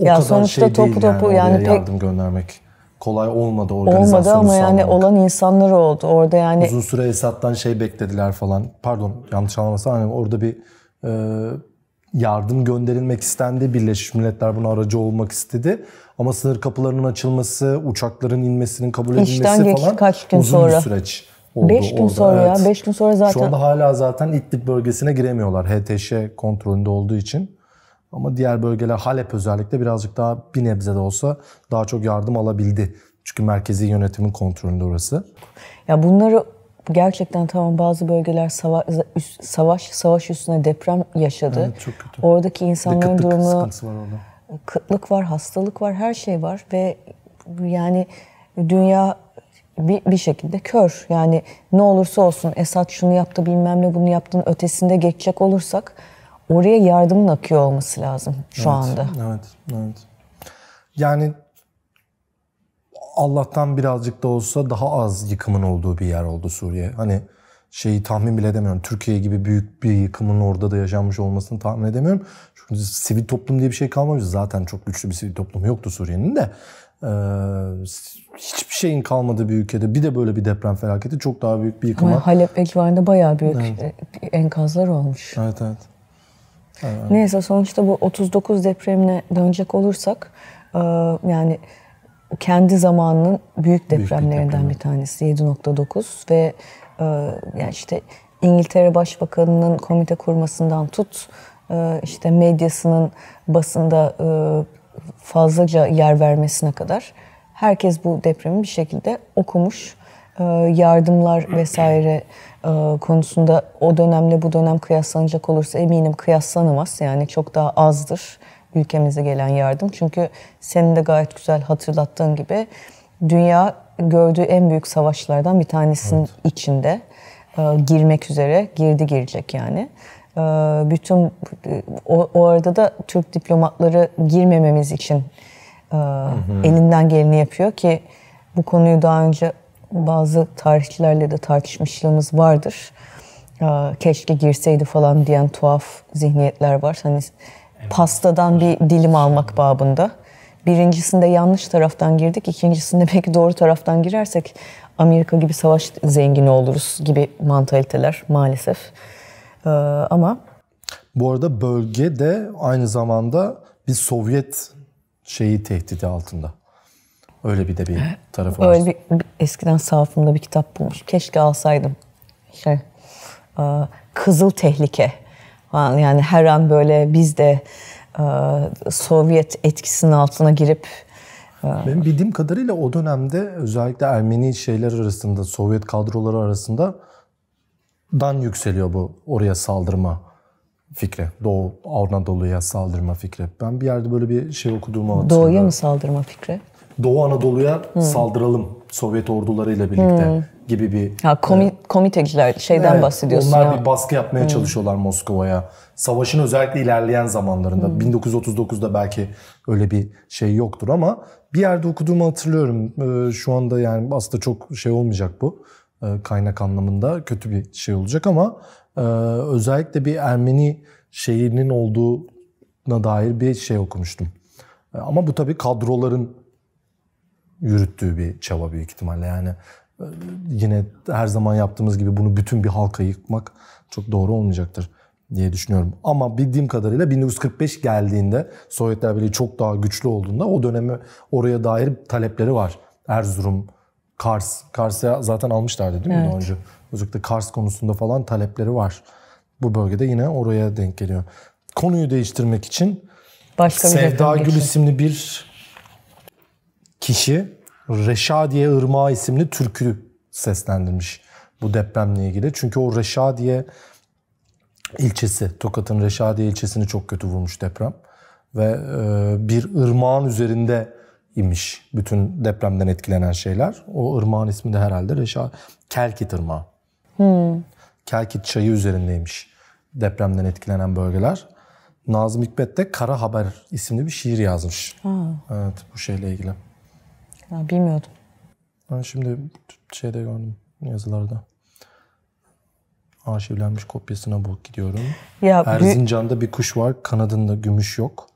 o kadar sonuçta şey topu değil topu yani, yani pek... yardım göndermek kolay olmadı organizasyonu Olmadı ama sağlamak. yani olan insanlar oldu orada yani. Uzun süre Esad'dan şey beklediler falan. Pardon yanlış anlaması hani orada bir e, yardım gönderilmek istendi. Birleşmiş Milletler bunu aracı olmak istedi. Ama sınır kapılarının açılması, uçakların inmesinin kabul edilmesi İşten falan kaç gün uzun sonra. bir süreç oldu. 5 gün orada. sonra evet. ya. 5 gün sonra zaten. Şu anda hala zaten İdlib bölgesine giremiyorlar. HTŞ kontrolünde olduğu için. Ama diğer bölgeler Halep özellikle birazcık daha bir nebze de olsa daha çok yardım alabildi. Çünkü merkezi yönetimin kontrolünde orası. Ya bunları gerçekten tamam bazı bölgeler savaş savaş, savaş üstüne deprem yaşadı. Evet, çok kötü. Oradaki insanların durumu sıkıntısı var orada kıtlık var, hastalık var, her şey var ve yani dünya bir, bir şekilde kör. Yani ne olursa olsun Esat şunu yaptı bilmem ne bunu yaptığın ötesinde geçecek olursak oraya yardımın akıyor olması lazım şu evet, anda. Evet, evet. Yani Allah'tan birazcık da olsa daha az yıkımın olduğu bir yer oldu Suriye. Hani şeyi tahmin bile edemiyorum. Türkiye gibi büyük bir yıkımın orada da yaşanmış olmasını tahmin edemiyorum sivil toplum diye bir şey kalmamış. Zaten çok güçlü bir sivil toplum yoktu Suriye'nin de. Ee, hiçbir şeyin kalmadığı bir ülkede bir de böyle bir deprem felaketi çok daha büyük bir yıkıma. Ama Halep ekvanında bayağı büyük evet. E, enkazlar olmuş. Evet evet. evet. Neyse sonuçta bu 39 depremine dönecek olursak e, yani kendi zamanının büyük depremlerinden büyük bir, deprem. bir tanesi 7.9 ve e, yani işte İngiltere Başbakanı'nın komite kurmasından tut ee, işte medyasının basında e, fazlaca yer vermesine kadar herkes bu depremi bir şekilde okumuş. E, yardımlar vesaire e, konusunda o dönemle bu dönem kıyaslanacak olursa eminim kıyaslanamaz. Yani çok daha azdır ülkemize gelen yardım. Çünkü senin de gayet güzel hatırlattığın gibi dünya gördüğü en büyük savaşlardan bir tanesinin evet. içinde girmek üzere girdi girecek yani. Ee, bütün o, arada da Türk diplomatları girmememiz için e, elinden geleni yapıyor ki bu konuyu daha önce bazı tarihçilerle de tartışmışlığımız vardır. Ee, keşke girseydi falan diyen tuhaf zihniyetler var. Hani pastadan bir dilim almak babında. Birincisinde yanlış taraftan girdik, ikincisinde [laughs] belki doğru taraftan girersek Amerika gibi savaş zengini oluruz gibi mantaliteler maalesef. Ee, ama bu arada bölge de aynı zamanda bir Sovyet şeyi tehdidi altında. Öyle bir de bir tarafı var. Öyle bir, eskiden sahafımda bir kitap bulmuş. Keşke alsaydım. Şey, e, Kızıl Tehlike. Yani her an böyle biz de e, Sovyet etkisinin altına girip a, e, ben bildiğim kadarıyla o dönemde özellikle Ermeni şeyler arasında, Sovyet kadroları arasında dan yükseliyor bu oraya saldırma fikri. Doğu Anadolu'ya saldırma fikri. Ben bir yerde böyle bir şey okuduğumu hatırlıyorum. Doğu'ya mı saldırma fikri? Doğu Anadolu'ya hmm. saldıralım Sovyet ordularıyla birlikte hmm. gibi bir... Ha, komi, e, komiteciler şeyden evet, bahsediyorsun. Onlar ya. bir baskı yapmaya hmm. çalışıyorlar Moskova'ya. Savaşın özellikle ilerleyen zamanlarında. Hmm. 1939'da belki öyle bir şey yoktur ama bir yerde okuduğumu hatırlıyorum. E, şu anda yani aslında çok şey olmayacak bu. E, kaynak anlamında kötü bir şey olacak ama e, özellikle bir Ermeni şehirinin olduğuna dair bir şey okumuştum. E, ama bu tabii kadroların yürüttüğü bir çaba büyük ihtimalle. Yani yine her zaman yaptığımız gibi bunu bütün bir halka yıkmak çok doğru olmayacaktır diye düşünüyorum. Ama bildiğim kadarıyla 1945 geldiğinde Sovyetler Birliği çok daha güçlü olduğunda o dönemi oraya dair talepleri var. Erzurum, Kars. Kars'a zaten almışlardı değil mi evet. önce? Özellikle Kars konusunda falan talepleri var. Bu bölgede yine oraya denk geliyor. Konuyu değiştirmek için Başka bir Sevda Gül geçelim. isimli bir kişi Reşadiye Irmağı isimli türkü seslendirmiş bu depremle ilgili. Çünkü o Reşadiye ilçesi, Tokat'ın Reşadiye ilçesini çok kötü vurmuş deprem. Ve e, bir ırmağın üzerinde imiş bütün depremden etkilenen şeyler. O ırmağın ismi de herhalde Reşa Kelkit Irmağı. Hmm. Kelkit çayı üzerindeymiş depremden etkilenen bölgeler. Nazım Hikmet de Kara Haber isimli bir şiir yazmış. Ha. Evet bu şeyle ilgili. Ya, bilmiyordum. Ben şimdi şeyde gördüm yazılarda. Arşivlenmiş kopyasına bu gidiyorum. Ya, Erzincan'da bir kuş var kanadında gümüş yok.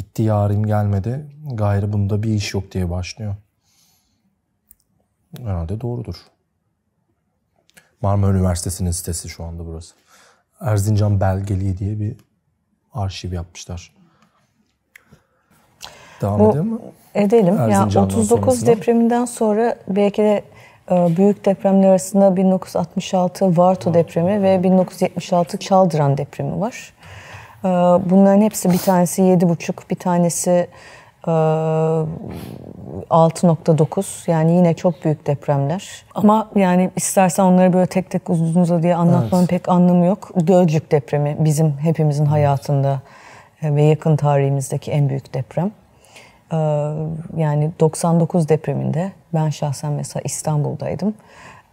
Gitti yarim gelmedi. Gayrı bunda bir iş yok diye başlıyor. Herhalde doğrudur. Marmara Üniversitesi'nin sitesi şu anda burası. Erzincan Belgeliği diye bir arşiv yapmışlar. Devam Bu, edelim mi? Edelim. Ya 39 sonrasında. depreminden sonra belki de e, büyük depremler arasında 1966 Varto depremi ve 1976 Çaldıran depremi var. Ee, bunların hepsi bir tanesi 7,5, bir tanesi 6.9 e, yani yine çok büyük depremler. Ama yani istersen onları böyle tek tek uzun uzun uzadıya anlatmanın evet. pek anlamı yok. Gölcük depremi bizim hepimizin hayatında e, ve yakın tarihimizdeki en büyük deprem. Ee, yani 99 depreminde ben şahsen mesela İstanbul'daydım.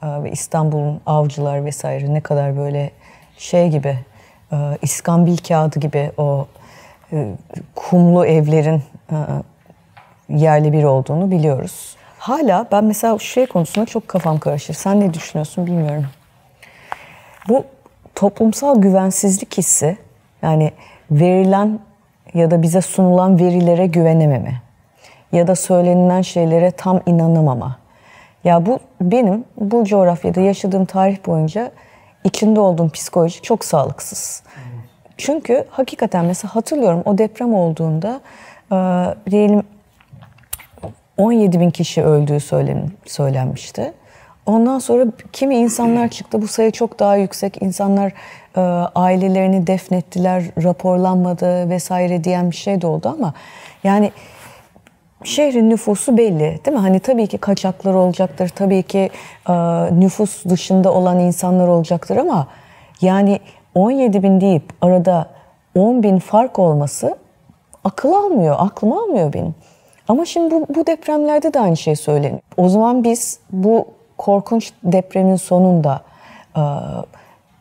Ee, ve İstanbul'un avcılar vesaire ne kadar böyle şey gibi e, iskambil kağıdı gibi o e, kumlu evlerin e, yerli bir olduğunu biliyoruz. Hala ben mesela şey konusunda çok kafam karışır. Sen ne düşünüyorsun bilmiyorum. Bu toplumsal güvensizlik hissi yani verilen ya da bize sunulan verilere güvenememe ya da söylenilen şeylere tam inanamama. Ya bu benim bu coğrafyada yaşadığım tarih boyunca içinde olduğum psikoloji çok sağlıksız. Çünkü hakikaten mesela hatırlıyorum o deprem olduğunda e, diyelim 17 bin kişi öldüğü söylen, söylenmişti. Ondan sonra kimi insanlar çıktı bu sayı çok daha yüksek. İnsanlar e, ailelerini defnettiler, raporlanmadı vesaire diyen bir şey de oldu ama yani Şehrin nüfusu belli değil mi? Hani tabii ki kaçaklar olacaktır, tabii ki e, nüfus dışında olan insanlar olacaktır ama yani 17 bin deyip arada 10 bin fark olması akıl almıyor, aklıma almıyor benim. Ama şimdi bu, bu depremlerde de aynı şey söyleniyor. O zaman biz bu korkunç depremin sonunda e,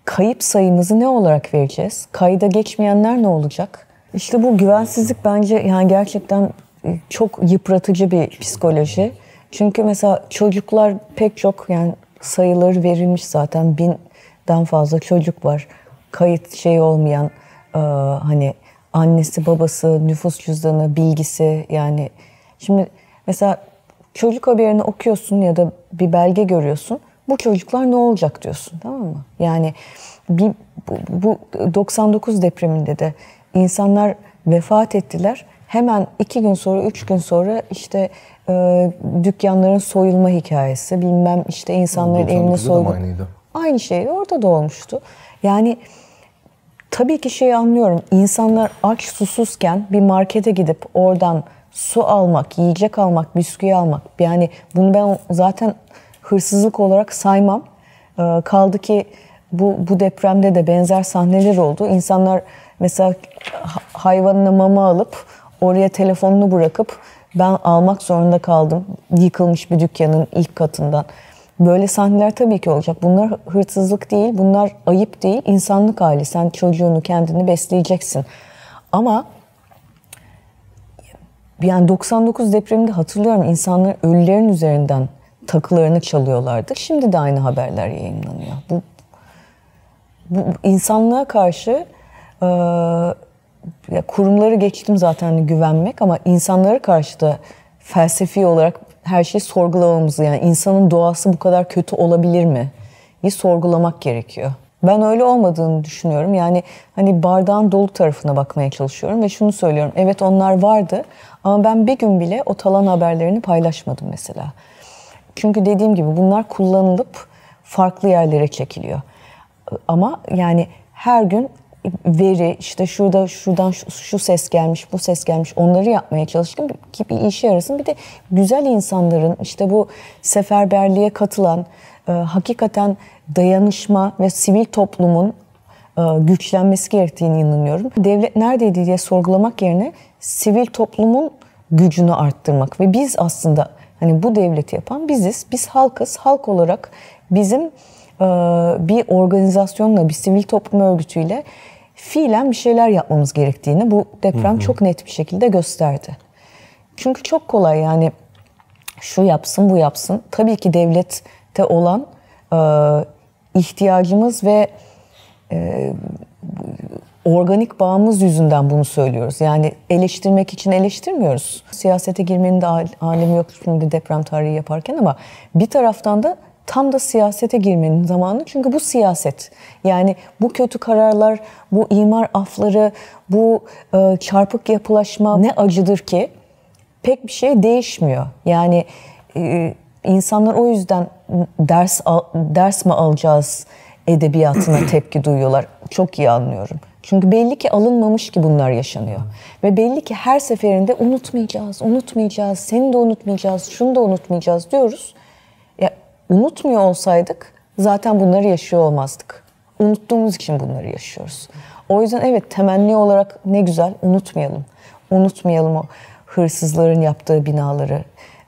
kayıp sayımızı ne olarak vereceğiz? Kayda geçmeyenler ne olacak? İşte bu güvensizlik bence yani gerçekten çok yıpratıcı bir psikoloji. Çünkü mesela çocuklar pek çok yani sayıları verilmiş zaten binden fazla çocuk var. Kayıt şey olmayan e, hani annesi babası nüfus cüzdanı bilgisi yani şimdi mesela çocuk haberini okuyorsun ya da bir belge görüyorsun bu çocuklar ne olacak diyorsun tamam mı? Yani bir, bu, bu 99 depreminde de insanlar vefat ettiler hemen iki gün sonra, üç gün sonra işte e, dükkanların soyulma hikayesi, bilmem işte insanların evine soyulma. Aynı şey orada da olmuştu. Yani tabii ki şeyi anlıyorum. İnsanlar aç susuzken bir markete gidip oradan su almak, yiyecek almak, bisküvi almak. Yani bunu ben zaten hırsızlık olarak saymam. E, kaldı ki bu, bu depremde de benzer sahneler oldu. İnsanlar mesela hayvanına mama alıp oraya telefonunu bırakıp ben almak zorunda kaldım. Yıkılmış bir dükkanın ilk katından. Böyle sahneler tabii ki olacak. Bunlar hırsızlık değil, bunlar ayıp değil, insanlık hali. Sen çocuğunu, kendini besleyeceksin. Ama yani 99 depreminde hatırlıyorum insanlar ölülerin üzerinden takılarını çalıyorlardı. Şimdi de aynı haberler yayınlanıyor. Bu, bu insanlığa karşı e, ya kurumları geçtim zaten hani güvenmek ama insanlara karşı da felsefi olarak her şeyi sorgulamamızı yani insanın doğası bu kadar kötü olabilir mi? Yi sorgulamak gerekiyor. Ben öyle olmadığını düşünüyorum. Yani hani bardağın dolu tarafına bakmaya çalışıyorum ve şunu söylüyorum. Evet onlar vardı ama ben bir gün bile o talan haberlerini paylaşmadım mesela. Çünkü dediğim gibi bunlar kullanılıp farklı yerlere çekiliyor. Ama yani her gün veri işte şurada şuradan şu, şu ses gelmiş bu ses gelmiş onları yapmaya çalıştım ki bir işe yarasın. Bir de güzel insanların işte bu seferberliğe katılan e, hakikaten dayanışma ve sivil toplumun e, güçlenmesi gerektiğini inanıyorum. Devlet neredeydi diye sorgulamak yerine sivil toplumun gücünü arttırmak ve biz aslında hani bu devleti yapan biziz. Biz halkız. Halk olarak bizim e, bir organizasyonla, bir sivil toplum örgütüyle fiilen bir şeyler yapmamız gerektiğini bu deprem hı hı. çok net bir şekilde gösterdi. Çünkü çok kolay yani şu yapsın bu yapsın. Tabii ki devlette olan e, ihtiyacımız ve e, organik bağımız yüzünden bunu söylüyoruz. Yani eleştirmek için eleştirmiyoruz. Siyasete girmenin de alemi yok şimdi deprem tarihi yaparken ama bir taraftan da tam da siyasete girmenin zamanı. Çünkü bu siyaset. Yani bu kötü kararlar, bu imar afları, bu e, çarpık yapılaşma ne acıdır ki pek bir şey değişmiyor. Yani e, insanlar o yüzden ders al, ders mi alacağız edebiyatına [clears throat] tepki duyuyorlar. Çok iyi anlıyorum. Çünkü belli ki alınmamış ki bunlar yaşanıyor. Ve belli ki her seferinde unutmayacağız, unutmayacağız, seni de unutmayacağız, şunu da unutmayacağız diyoruz. Unutmuyor olsaydık zaten bunları yaşıyor olmazdık. Unuttuğumuz için bunları yaşıyoruz. O yüzden evet temenni olarak ne güzel unutmayalım. Unutmayalım o hırsızların yaptığı binaları,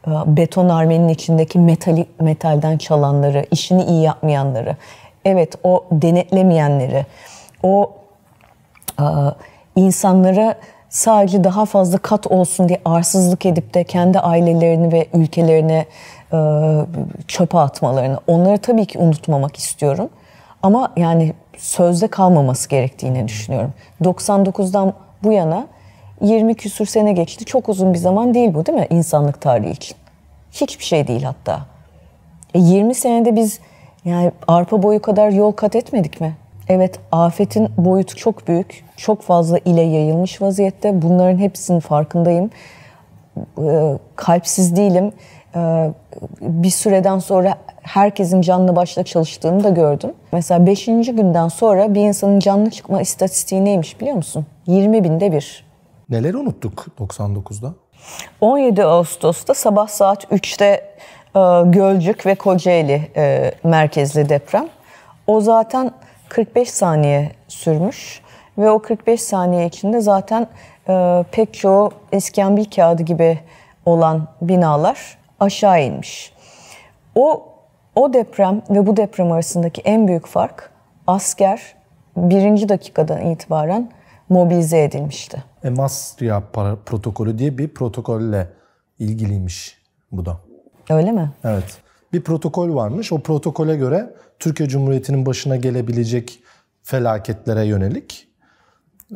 e, beton armenin içindeki metali, metalden çalanları, işini iyi yapmayanları, evet o denetlemeyenleri, o e, insanlara sadece daha fazla kat olsun diye arsızlık edip de kendi ailelerini ve ülkelerine e, çöpe atmalarını. Onları tabii ki unutmamak istiyorum. Ama yani sözde kalmaması gerektiğini düşünüyorum. 99'dan bu yana 20 küsür sene geçti. Çok uzun bir zaman değil bu değil mi insanlık tarihi için? Hiçbir şey değil hatta. E 20 senede biz yani arpa boyu kadar yol kat etmedik mi? Evet afetin boyutu çok büyük. Çok fazla ile yayılmış vaziyette. Bunların hepsinin farkındayım. E, kalpsiz değilim. Ee, bir süreden sonra herkesin canlı başla çalıştığını da gördüm. Mesela 5. günden sonra bir insanın canlı çıkma istatistiği neymiş biliyor musun? 20 binde bir. Neler unuttuk 99'da? 17 Ağustos'ta sabah saat 3'te e, Gölcük ve Kocaeli e, merkezli deprem. O zaten 45 saniye sürmüş ve o 45 saniye içinde zaten e, pek çoğu iskambil kağıdı gibi olan binalar aşağı inmiş. O o deprem ve bu deprem arasındaki en büyük fark asker birinci dakikadan itibaren mobilize edilmişti. Emasya protokolü diye bir protokolle ilgiliymiş bu da. Öyle mi? Evet. Bir protokol varmış. O protokole göre Türkiye Cumhuriyeti'nin başına gelebilecek felaketlere yönelik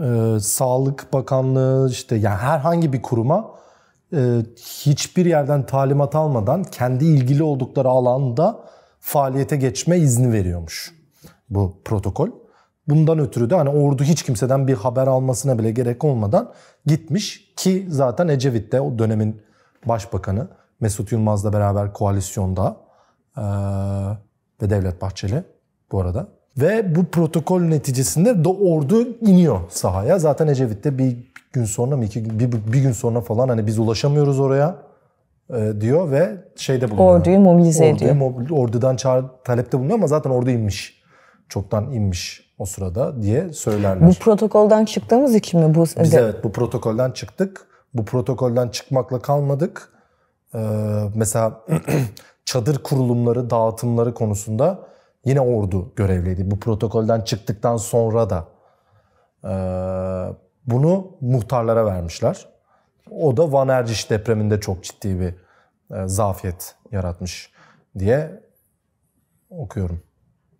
e, Sağlık Bakanlığı işte yani herhangi bir kuruma e, hiçbir yerden talimat almadan kendi ilgili oldukları alanda faaliyete geçme izni veriyormuş bu protokol. Bundan ötürü de hani ordu hiç kimseden bir haber almasına bile gerek olmadan gitmiş ki zaten Ecevit de o dönemin başbakanı Mesut Yılmaz'la beraber koalisyonda ee, ve Devlet Bahçeli bu arada. Ve bu protokol neticesinde de ordu iniyor sahaya. Zaten Ecevit de bir gün sonra mı iki bir, bir gün sonra falan hani biz ulaşamıyoruz oraya e, diyor ve şeyde bulunuyor. Orduyu mobilize orduyu, ediyor. Mobil, ordudan çağır, talepte bulunuyor ama zaten ordu inmiş. Çoktan inmiş o sırada diye söylerler. Bu protokolden çıktığımız için mi? Bu, biz evet bu protokolden çıktık. Bu protokolden çıkmakla kalmadık. Ee, mesela [clears throat] çadır kurulumları, dağıtımları konusunda yine ordu görevliydi. Bu protokolden çıktıktan sonra da ee, bunu muhtarlara vermişler. O da Van Erciş depreminde çok ciddi bir e, zafiyet yaratmış diye okuyorum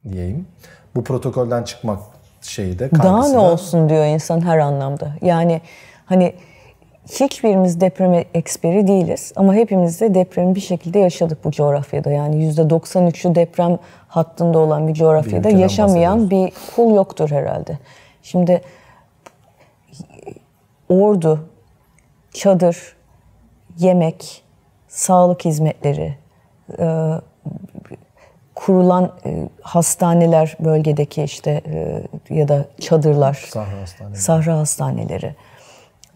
diyeyim. Bu protokolden çıkmak şeyi de Daha ne olsun diyor insan her anlamda. Yani hani hiçbirimiz depreme eksperi değiliz ama hepimiz de depremi bir şekilde yaşadık bu coğrafyada. Yani %93'ü deprem hattında olan bir coğrafyada bir yaşamayan bir kul yoktur herhalde. Şimdi ordu, çadır, yemek, sağlık hizmetleri, e, kurulan e, hastaneler bölgedeki işte e, ya da çadırlar, sahra, hastaneleri. sahra hastaneleri.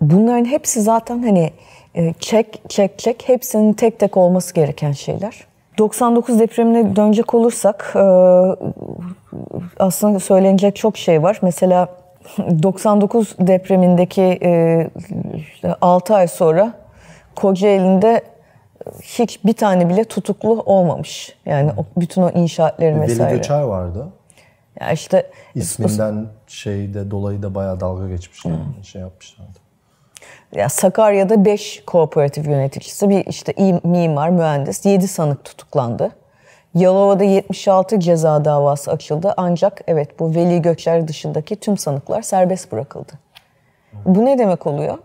Bunların hepsi zaten hani e, çek çek çek hepsinin tek tek olması gereken şeyler. 99 depremine dönecek olursak e, aslında söylenecek çok şey var. Mesela 99 depremindeki e, 6 ay sonra Kocaeli'nde e, hiç bir tane bile tutuklu olmamış. Yani o, bütün o inşaatları vesaire. Veli Göçer vardı. Ya işte isminden şeyde dolayı da bayağı dalga geçmişler. Hmm. Şey yapmışlardı. Ya Sakarya'da 5 kooperatif yöneticisi, bir işte mimar, mühendis, 7 sanık tutuklandı. Yalova'da 76 ceza davası açıldı ancak evet bu Veli Göçer dışındaki tüm sanıklar serbest bırakıldı. Bu ne demek oluyor?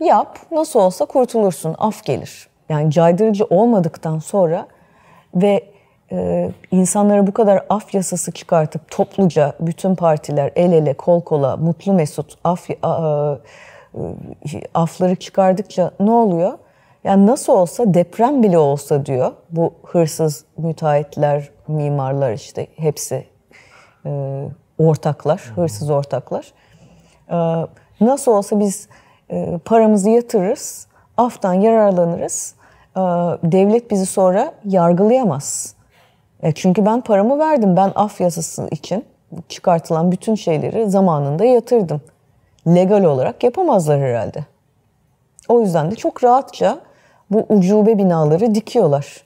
Yap, nasıl olsa kurtulursun, af gelir. Yani caydırıcı olmadıktan sonra ve e, insanlara bu kadar af yasası çıkartıp topluca bütün partiler el ele kol kola mutlu mesut af a, a, e, e, afları çıkardıkça ne oluyor? Yani nasıl olsa deprem bile olsa diyor bu hırsız müteahhitler, mimarlar işte hepsi e, ortaklar, hırsız ortaklar. E, nasıl olsa biz e, paramızı yatırırız, aftan yararlanırız. E, devlet bizi sonra yargılayamaz. E, çünkü ben paramı verdim. Ben af yasası için çıkartılan bütün şeyleri zamanında yatırdım. Legal olarak yapamazlar herhalde. O yüzden de çok rahatça bu ucube binaları dikiyorlar.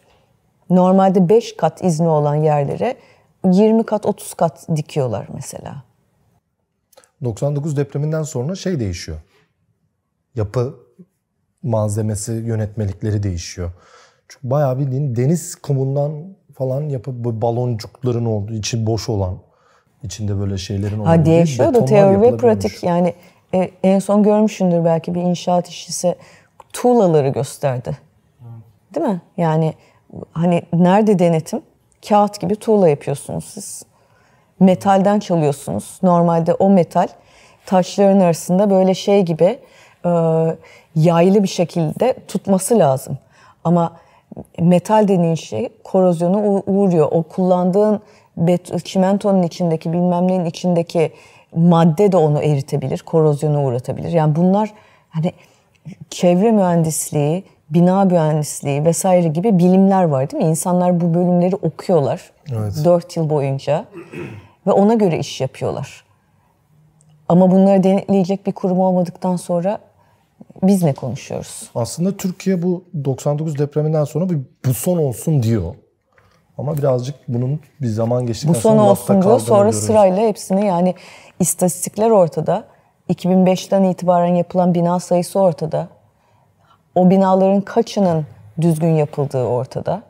Normalde 5 kat izni olan yerlere 20 kat 30 kat dikiyorlar mesela. 99 depreminden sonra şey değişiyor. Yapı malzemesi, yönetmelikleri değişiyor. Çünkü bayağı bildiğin deniz kumundan falan yapıp bu baloncukların olduğu, içi boş olan, içinde böyle şeylerin olduğu. Ha değişiyor da teori ve pratik yani e, en son görmüşsündür belki bir inşaat işçisi tuğlaları gösterdi. Değil mi? Yani hani nerede denetim? Kağıt gibi tuğla yapıyorsunuz siz. Metalden çalıyorsunuz. Normalde o metal taşların arasında böyle şey gibi e, yaylı bir şekilde tutması lazım. Ama metal dediğin şey korozyona uğruyor. O kullandığın bet, çimentonun içindeki bilmem neyin içindeki madde de onu eritebilir, korozyona uğratabilir. Yani bunlar hani çevre mühendisliği, bina mühendisliği vesaire gibi bilimler var değil mi? İnsanlar bu bölümleri okuyorlar evet. 4 yıl boyunca ve ona göre iş yapıyorlar. Ama bunları denetleyecek bir kurum olmadıktan sonra biz ne konuşuyoruz? Aslında Türkiye bu 99 depreminden sonra bir bu son olsun diyor. Ama birazcık bunun bir zaman geçtikten sonra... Bu son sonra olsun diyor sonra görüyoruz. sırayla hepsini yani istatistikler ortada. 2005'ten itibaren yapılan bina sayısı ortada. O binaların kaçının düzgün yapıldığı ortada.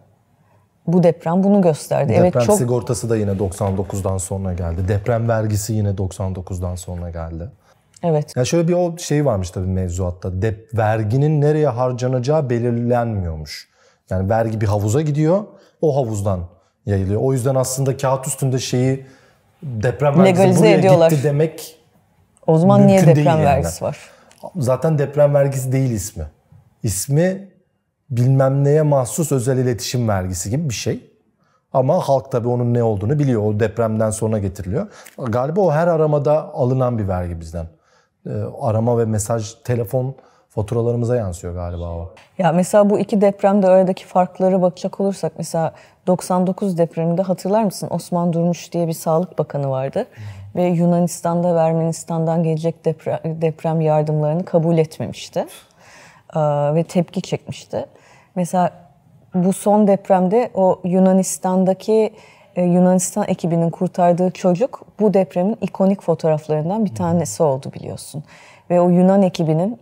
Bu deprem bunu gösterdi. Deprem evet çok sigortası da yine 99'dan sonra geldi. Deprem vergisi yine 99'dan sonra geldi. Evet. Ya şöyle bir o şey varmış tabii mevzuatta. Dep verginin nereye harcanacağı belirlenmiyormuş. Yani vergi bir havuza gidiyor. O havuzdan yayılıyor. O yüzden aslında kağıt üstünde şeyi deprem vergisi Legalize buraya ediyorlar. gitti demek o zaman Mümkün niye deprem yani. vergisi var? Zaten deprem vergisi değil ismi. İsmi bilmem neye mahsus özel iletişim vergisi gibi bir şey. Ama halk tabii onun ne olduğunu biliyor. O depremden sonra getiriliyor. Galiba o her aramada alınan bir vergi bizden. E, arama ve mesaj, telefon faturalarımıza yansıyor galiba o. Ya mesela bu iki depremde aradaki farkları bakacak olursak mesela 99 depreminde hatırlar mısın Osman Durmuş diye bir sağlık bakanı vardı ve Yunanistan'da ve Ermenistan'dan gelecek deprem, deprem yardımlarını kabul etmemişti ee, ve tepki çekmişti. Mesela bu son depremde o Yunanistan'daki e, Yunanistan ekibinin kurtardığı çocuk bu depremin ikonik fotoğraflarından bir tanesi oldu biliyorsun. Ve o Yunan ekibinin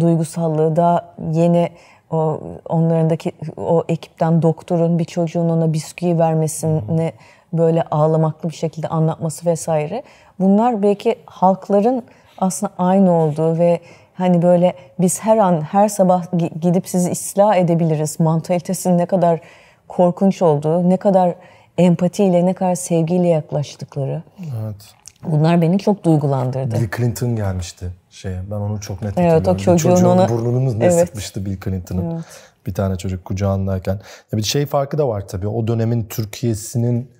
duygusallığı da yeni o onlarındaki o ekipten doktorun bir çocuğun ona bisküvi vermesini böyle ağlamaklı bir şekilde anlatması vesaire. Bunlar belki halkların aslında aynı olduğu ve hani böyle biz her an her sabah gidip sizi isla edebiliriz mantalitesinin ne kadar korkunç olduğu, ne kadar empatiyle, ne kadar sevgiyle yaklaştıkları. Evet. Bunlar beni çok duygulandırdı. Bill Clinton gelmişti şeye. Ben onu çok net hatırlıyorum. Evet, o çocuğun, ona... burnunu ne evet. sıkmıştı Bill Clinton'ın. Evet. Bir tane çocuk kucağındayken. Ya bir şey farkı da var tabii. O dönemin Türkiye'sinin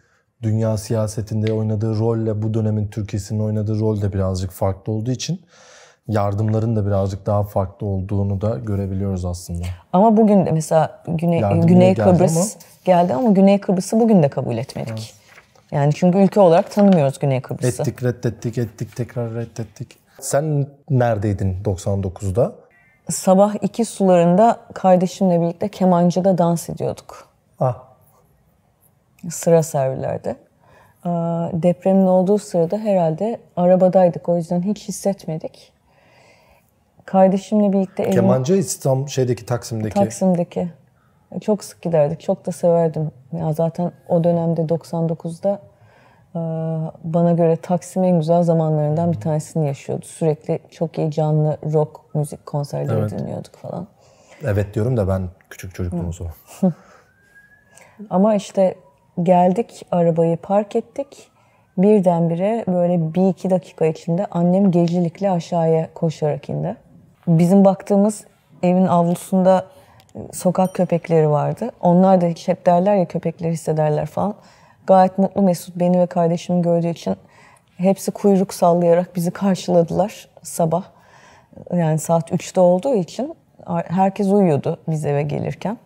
dünya siyasetinde oynadığı rolle bu dönemin Türkiye'sinin oynadığı rol de birazcık farklı olduğu için yardımların da birazcık daha farklı olduğunu da görebiliyoruz aslında. Ama bugün de mesela Güney, Güney geldi Kıbrıs ama, geldi ama Güney Kıbrıs'ı bugün de kabul etmedik. Evet. Yani çünkü ülke olarak tanımıyoruz Güney Kıbrıs'ı. Ettik, reddettik, ettik, tekrar reddettik. Sen neredeydin 99'da? Sabah iki sularında kardeşimle birlikte kemancıda dans ediyorduk. Ah sıra servilerde. Depremin olduğu sırada herhalde arabadaydık. O yüzden hiç hissetmedik. Kardeşimle birlikte... Evim... Kemancı İstanbul şeydeki Taksim'deki. Taksim'deki. E, çok sık giderdik. Çok da severdim. Ya zaten o dönemde 99'da e, bana göre Taksim en güzel zamanlarından bir tanesini yaşıyordu. Sürekli çok iyi canlı rock müzik konserleri evet. dinliyorduk falan. Evet diyorum da ben küçük çocukluğumuz o. Ama işte geldik, arabayı park ettik. Birdenbire böyle bir iki dakika içinde annem gecelikle aşağıya koşarak indi. Bizim baktığımız evin avlusunda sokak köpekleri vardı. Onlar da hep derler ya köpekleri hissederler falan. Gayet mutlu mesut beni ve kardeşimi gördüğü için hepsi kuyruk sallayarak bizi karşıladılar sabah. Yani saat 3'te olduğu için herkes uyuyordu biz eve gelirken.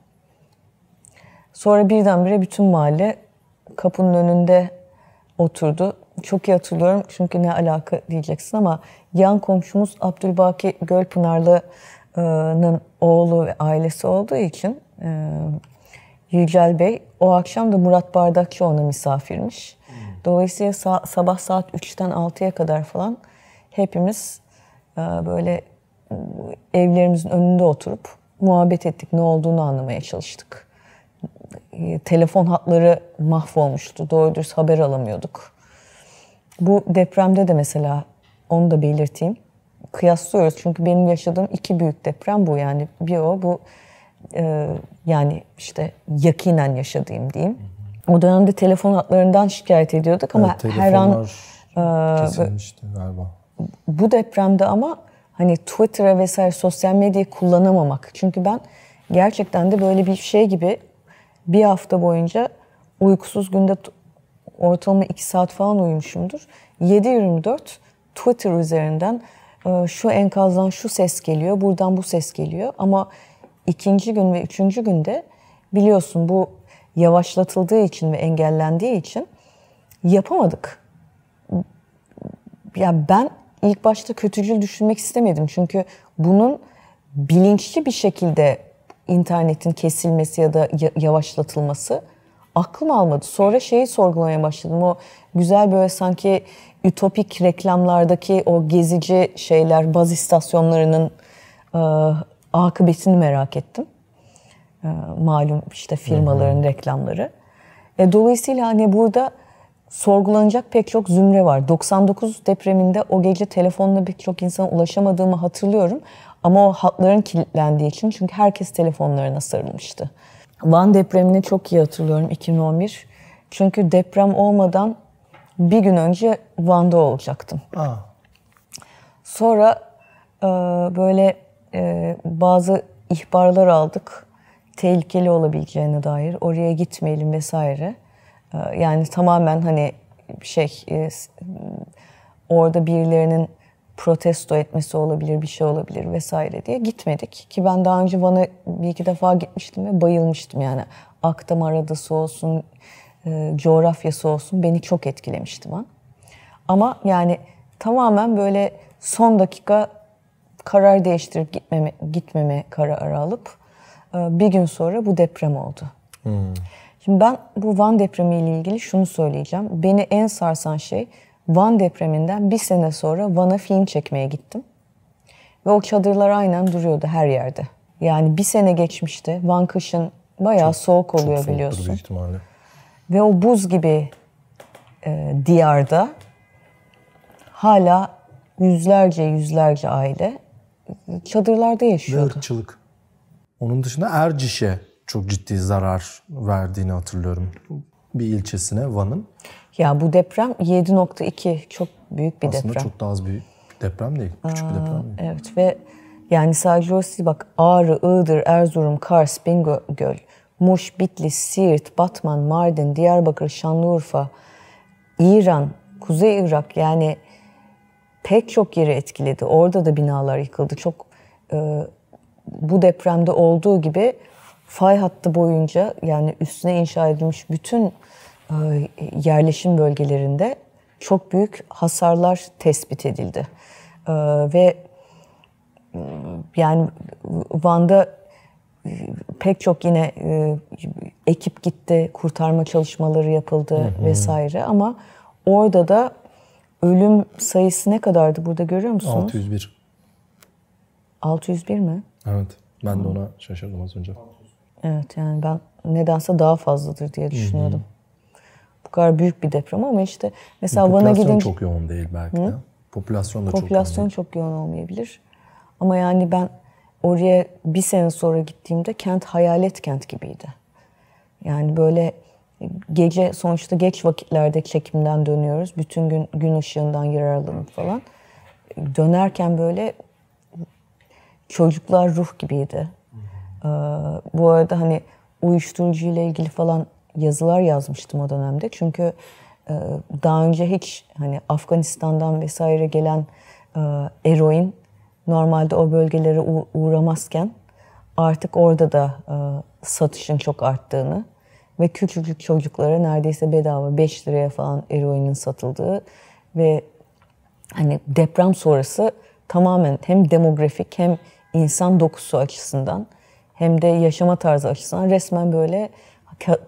Sonra birdenbire bütün mahalle kapının önünde oturdu. Çok iyi hatırlıyorum çünkü ne alaka diyeceksin ama yan komşumuz Abdülbaki Gölpınarlı'nın oğlu ve ailesi olduğu için e, Yücel Bey o akşam da Murat Bardakçı ona misafirmiş. Dolayısıyla sabah saat 3'ten 6'ya kadar falan hepimiz e, böyle e, evlerimizin önünde oturup muhabbet ettik, ne olduğunu anlamaya çalıştık. E, telefon hatları mahvolmuştu. Doğru dürüst haber alamıyorduk. Bu depremde de mesela onu da belirteyim. Kıyaslıyoruz çünkü benim yaşadığım iki büyük deprem bu yani. Bir o bu e, yani işte yakinen yaşadığım diyeyim. O dönemde telefon hatlarından şikayet ediyorduk ama evet, her an e, kesilmişti galiba. Bu depremde ama hani Twitter'a vesaire sosyal medyayı kullanamamak. Çünkü ben gerçekten de böyle bir şey gibi bir hafta boyunca uykusuz günde ortalama 2 saat falan uyumuşumdur. 7-24 Twitter üzerinden e, şu enkazdan şu ses geliyor, buradan bu ses geliyor. Ama ikinci gün ve üçüncü günde biliyorsun bu yavaşlatıldığı için ve engellendiği için yapamadık. Ya ben ilk başta kötücül düşünmek istemedim. Çünkü bunun bilinçli bir şekilde internetin kesilmesi ya da yavaşlatılması aklım almadı. Sonra şeyi sorgulamaya başladım. O güzel böyle sanki ütopik reklamlardaki o gezici şeyler, baz istasyonlarının e, akıbetini merak ettim. E, malum işte firmaların hı reklamları. E, dolayısıyla hani burada sorgulanacak pek çok zümre var. 99 depreminde o gece telefonla pek çok insana ulaşamadığımı hatırlıyorum. Ama o hatların kilitlendiği için çünkü herkes telefonlarına sarılmıştı. Van depremini çok iyi hatırlıyorum 2011. Çünkü deprem olmadan bir gün önce Van'da olacaktım. Aa. Sonra e, böyle e, bazı ihbarlar aldık. Tehlikeli olabileceğine dair oraya gitmeyelim vesaire. E, yani tamamen hani şey e, orada birilerinin protesto etmesi olabilir, bir şey olabilir vesaire diye gitmedik. Ki ben daha önce Van'a bir iki defa gitmiştim ve bayılmıştım yani. Akdam Aradası olsun, e, coğrafyası olsun beni çok etkilemişti Van. Ama yani tamamen böyle son dakika karar değiştirip gitmeme, gitmeme kararı alıp e, bir gün sonra bu deprem oldu. Hmm. Şimdi ben bu Van depremi ile ilgili şunu söyleyeceğim. Beni en sarsan şey Van depreminden bir sene sonra Van'a film çekmeye gittim. Ve o çadırlar aynen duruyordu her yerde. Yani bir sene geçmişti. Van kışın bayağı çok, soğuk oluyor çok biliyorsun. Büyük ihtimalle. Ve o buz gibi e, diyarda hala yüzlerce yüzlerce aile çadırlarda yaşıyordu. Ve Onun dışında Erciş'e çok ciddi zarar verdiğini hatırlıyorum. Bir ilçesine Van'ın. Ya bu deprem 7.2 çok büyük bir Aslında deprem. Aslında çok daha az bir deprem değil. Küçük Aa, bir deprem değil. Evet ve yani sadece orası bak Ağrı, Iğdır, Erzurum, Kars, Bingöl, Muş, Bitlis, Siirt, Batman, Mardin, Diyarbakır, Şanlıurfa, İran, Kuzey Irak yani pek çok yeri etkiledi. Orada da binalar yıkıldı. Çok e, bu depremde olduğu gibi fay hattı boyunca yani üstüne inşa edilmiş bütün e, yerleşim bölgelerinde çok büyük hasarlar tespit edildi. E, ve e, yani Van'da pek çok yine ekip gitti, kurtarma çalışmaları yapıldı hı hı. vesaire ama orada da ölüm sayısı ne kadardı burada görüyor musunuz? 601. 601 mi? Evet. Ben de ona şaşırdım az önce. Evet yani ben nedense daha fazladır diye düşünüyordum kadar büyük bir deprem ama işte mesela Van'a gidince... Popülasyon çok yoğun değil belki de. Popülasyon da Popülasyon çok, çok yoğun olmayabilir. Ama yani ben oraya bir sene sonra gittiğimde kent hayalet kent gibiydi. Yani böyle gece sonuçta geç vakitlerde çekimden dönüyoruz. Bütün gün gün ışığından yararlanıp falan. Dönerken böyle çocuklar ruh gibiydi. Ee, bu arada hani uyuşturucu ile ilgili falan yazılar yazmıştım o dönemde. Çünkü e, daha önce hiç hani Afganistan'dan vesaire gelen e, eroin normalde o bölgelere uğramazken artık orada da e, satışın çok arttığını ve küçücük çocuklara neredeyse bedava 5 liraya falan eroinin satıldığı ve hani deprem sonrası tamamen hem demografik hem insan dokusu açısından hem de yaşama tarzı açısından resmen böyle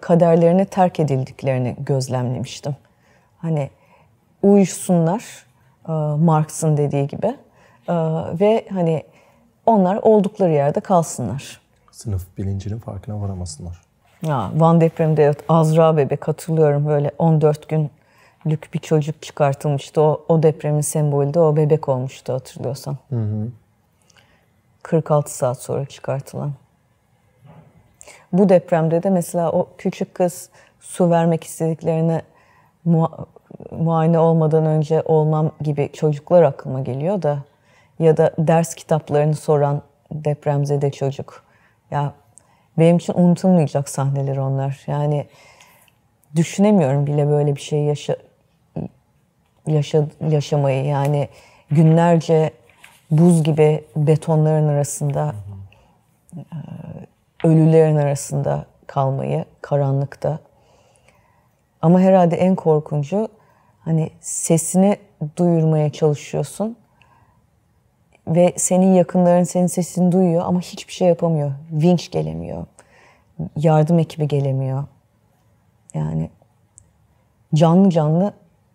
kaderlerine terk edildiklerini gözlemlemiştim. Hani uyuşsunlar e, Marx'ın dediği gibi e, ve hani onlar oldukları yerde kalsınlar. Sınıf bilincinin farkına varamasınlar. Ya, Van depremde evet, Azra bebek katılıyorum böyle 14 gün günlük bir çocuk çıkartılmıştı. O, o depremin sembolü de o bebek olmuştu hatırlıyorsan. Hı hı. 46 saat sonra çıkartılan. Bu depremde de mesela o küçük kız su vermek istediklerine muayene olmadan önce olmam gibi çocuklar aklıma geliyor da ya da ders kitaplarını soran depremzede çocuk. Ya benim için unutulmayacak sahneler onlar. Yani düşünemiyorum bile böyle bir şey yaşa, yaşa yaşamayı. Yani günlerce buz gibi betonların arasında hı hı ölülerin arasında kalmayı karanlıkta. Ama herhalde en korkuncu hani sesini duyurmaya çalışıyorsun ve senin yakınların senin sesini duyuyor ama hiçbir şey yapamıyor. Vinç gelemiyor. Yardım ekibi gelemiyor. Yani canlı canlı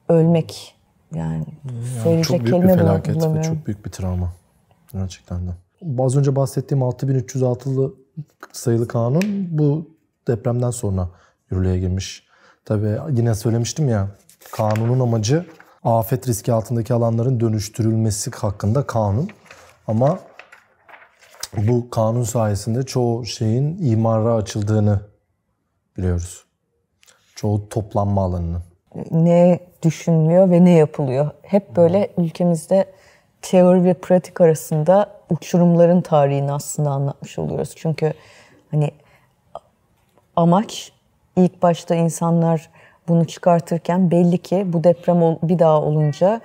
ölmek yani, yani söyleyecek çok büyük bir felaket ve çok büyük bir travma gerçekten de. Az önce bahsettiğim 6306'lı sayılı kanun bu depremden sonra yürürlüğe girmiş. Tabii yine söylemiştim ya kanunun amacı afet riski altındaki alanların dönüştürülmesi hakkında kanun. Ama bu kanun sayesinde çoğu şeyin imara açıldığını biliyoruz. Çoğu toplanma alanının. Ne düşünülüyor ve ne yapılıyor? Hep böyle ülkemizde teori ve pratik arasında uçurumların tarihini aslında anlatmış oluyoruz. Çünkü hani amaç ilk başta insanlar bunu çıkartırken belli ki bu deprem bir daha olunca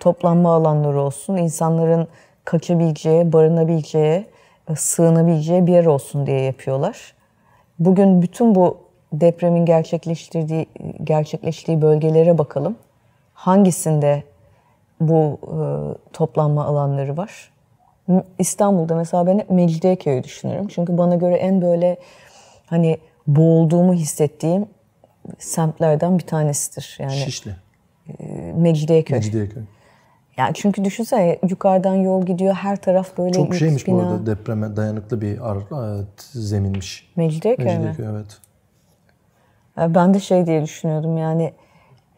toplanma alanları olsun, insanların kaçabileceği, barınabileceği, e, sığınabileceği bir yer olsun diye yapıyorlar. Bugün bütün bu depremin gerçekleştirdiği gerçekleştiği bölgelere bakalım. Hangisinde bu e, toplanma alanları var? İstanbul'da mesela ben hep Mecidiyeköy'ü düşünürüm. Çünkü bana göre en böyle hani boğulduğumu hissettiğim semtlerden bir tanesidir. Yani Şişli. Mecidiyeköy. Mecidiyeköy. Yani çünkü düşünsene yukarıdan yol gidiyor her taraf böyle Çok şeymiş bina. bu arada depreme dayanıklı bir ar, zeminmiş. Mecidiyeköy, Mecidiyeköy mi? evet. Ben de şey diye düşünüyordum yani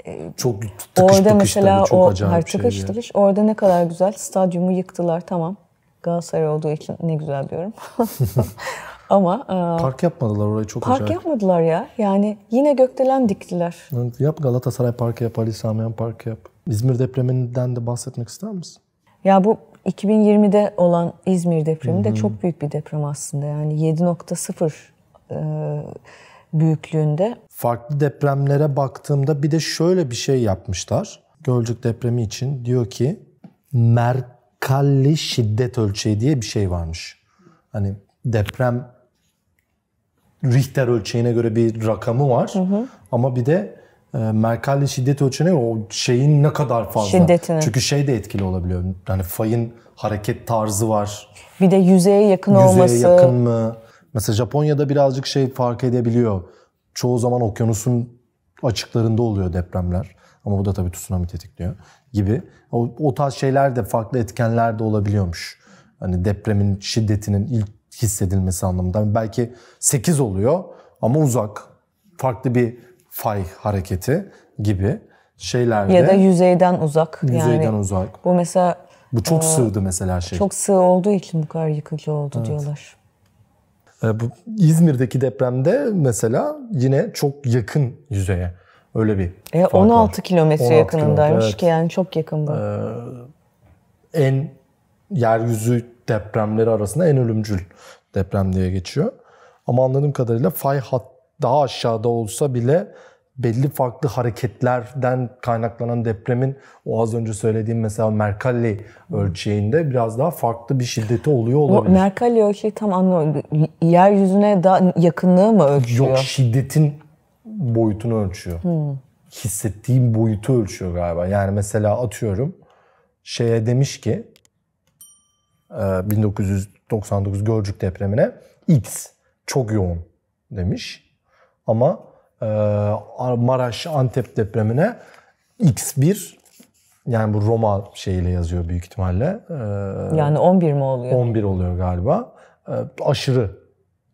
e, çok tıkış orada tıkış mesela tabii, çok o acayip şey tıkış şey tıkış orada ne kadar güzel stadyumu yıktılar tamam. Galatasaray olduğu için ne güzel diyorum. [laughs] Ama e, park yapmadılar orayı çok park acayip. Park yapmadılar ya. Yani yine gökdelen diktiler. Yap Galatasaray Parkı yap, Ali Samiyan Parkı yap. İzmir depreminden de bahsetmek ister misin? Ya bu 2020'de olan İzmir depremi de çok büyük bir deprem aslında. Yani 7.0 e, büyüklüğünde. Farklı depremlere baktığımda bir de şöyle bir şey yapmışlar. Gölcük depremi için diyor ki Mert kalli şiddet ölçeği diye bir şey varmış. Hani deprem Richter ölçeğine göre bir rakamı var. Hı hı. Ama bir de e, Merkalli şiddet ölçeğine o şeyin ne kadar fazla. Şiddetini. Çünkü şey de etkili olabiliyor. Yani fayın hareket tarzı var. Bir de yüzeye yakın yüzeye olması. Yüzeye yakın mı? Mesela Japonya'da birazcık şey fark edebiliyor. Çoğu zaman okyanusun açıklarında oluyor depremler. Ama bu da tabii tsunami tetikliyor gibi. O, o tarz şeyler de farklı etkenler de olabiliyormuş. Hani depremin şiddetinin ilk hissedilmesi anlamında. Hani belki 8 oluyor ama uzak, farklı bir fay hareketi gibi şeylerde. Ya da yüzeyden uzak. Yüzeyden yani, uzak. Bu mesela... Bu çok e, sığdı mesela şey. Çok sığ olduğu için bu kadar yıkıcı oldu evet. diyorlar. E, bu İzmir'deki depremde mesela yine çok yakın yüzeye Öyle bir e, 16 kilometre yakınındaymış evet. ki yani çok yakın bu. Ee, en yeryüzü depremleri arasında en ölümcül deprem diye geçiyor. Ama anladığım kadarıyla fay hat daha aşağıda olsa bile belli farklı hareketlerden kaynaklanan depremin o az önce söylediğim mesela Mercalli ölçeğinde biraz daha farklı bir şiddeti oluyor olabilir. O Mercalli şey ölçeği tam anlamadım. Yeryüzüne daha yakınlığı mı ölçüyor? Yok şiddetin boyutunu ölçüyor. Hmm. Hissettiğim boyutu ölçüyor galiba. Yani mesela atıyorum şeye demiş ki 1999 e, Gölcük depremine X çok yoğun demiş. Ama e, Maraş Antep depremine X1 yani bu Roma şeyiyle yazıyor büyük ihtimalle. E, yani 11 mi oluyor? 11 oluyor galiba. Aşırı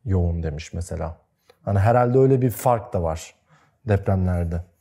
yoğun demiş mesela. Hani herhalde öyle bir fark da var depremlerde.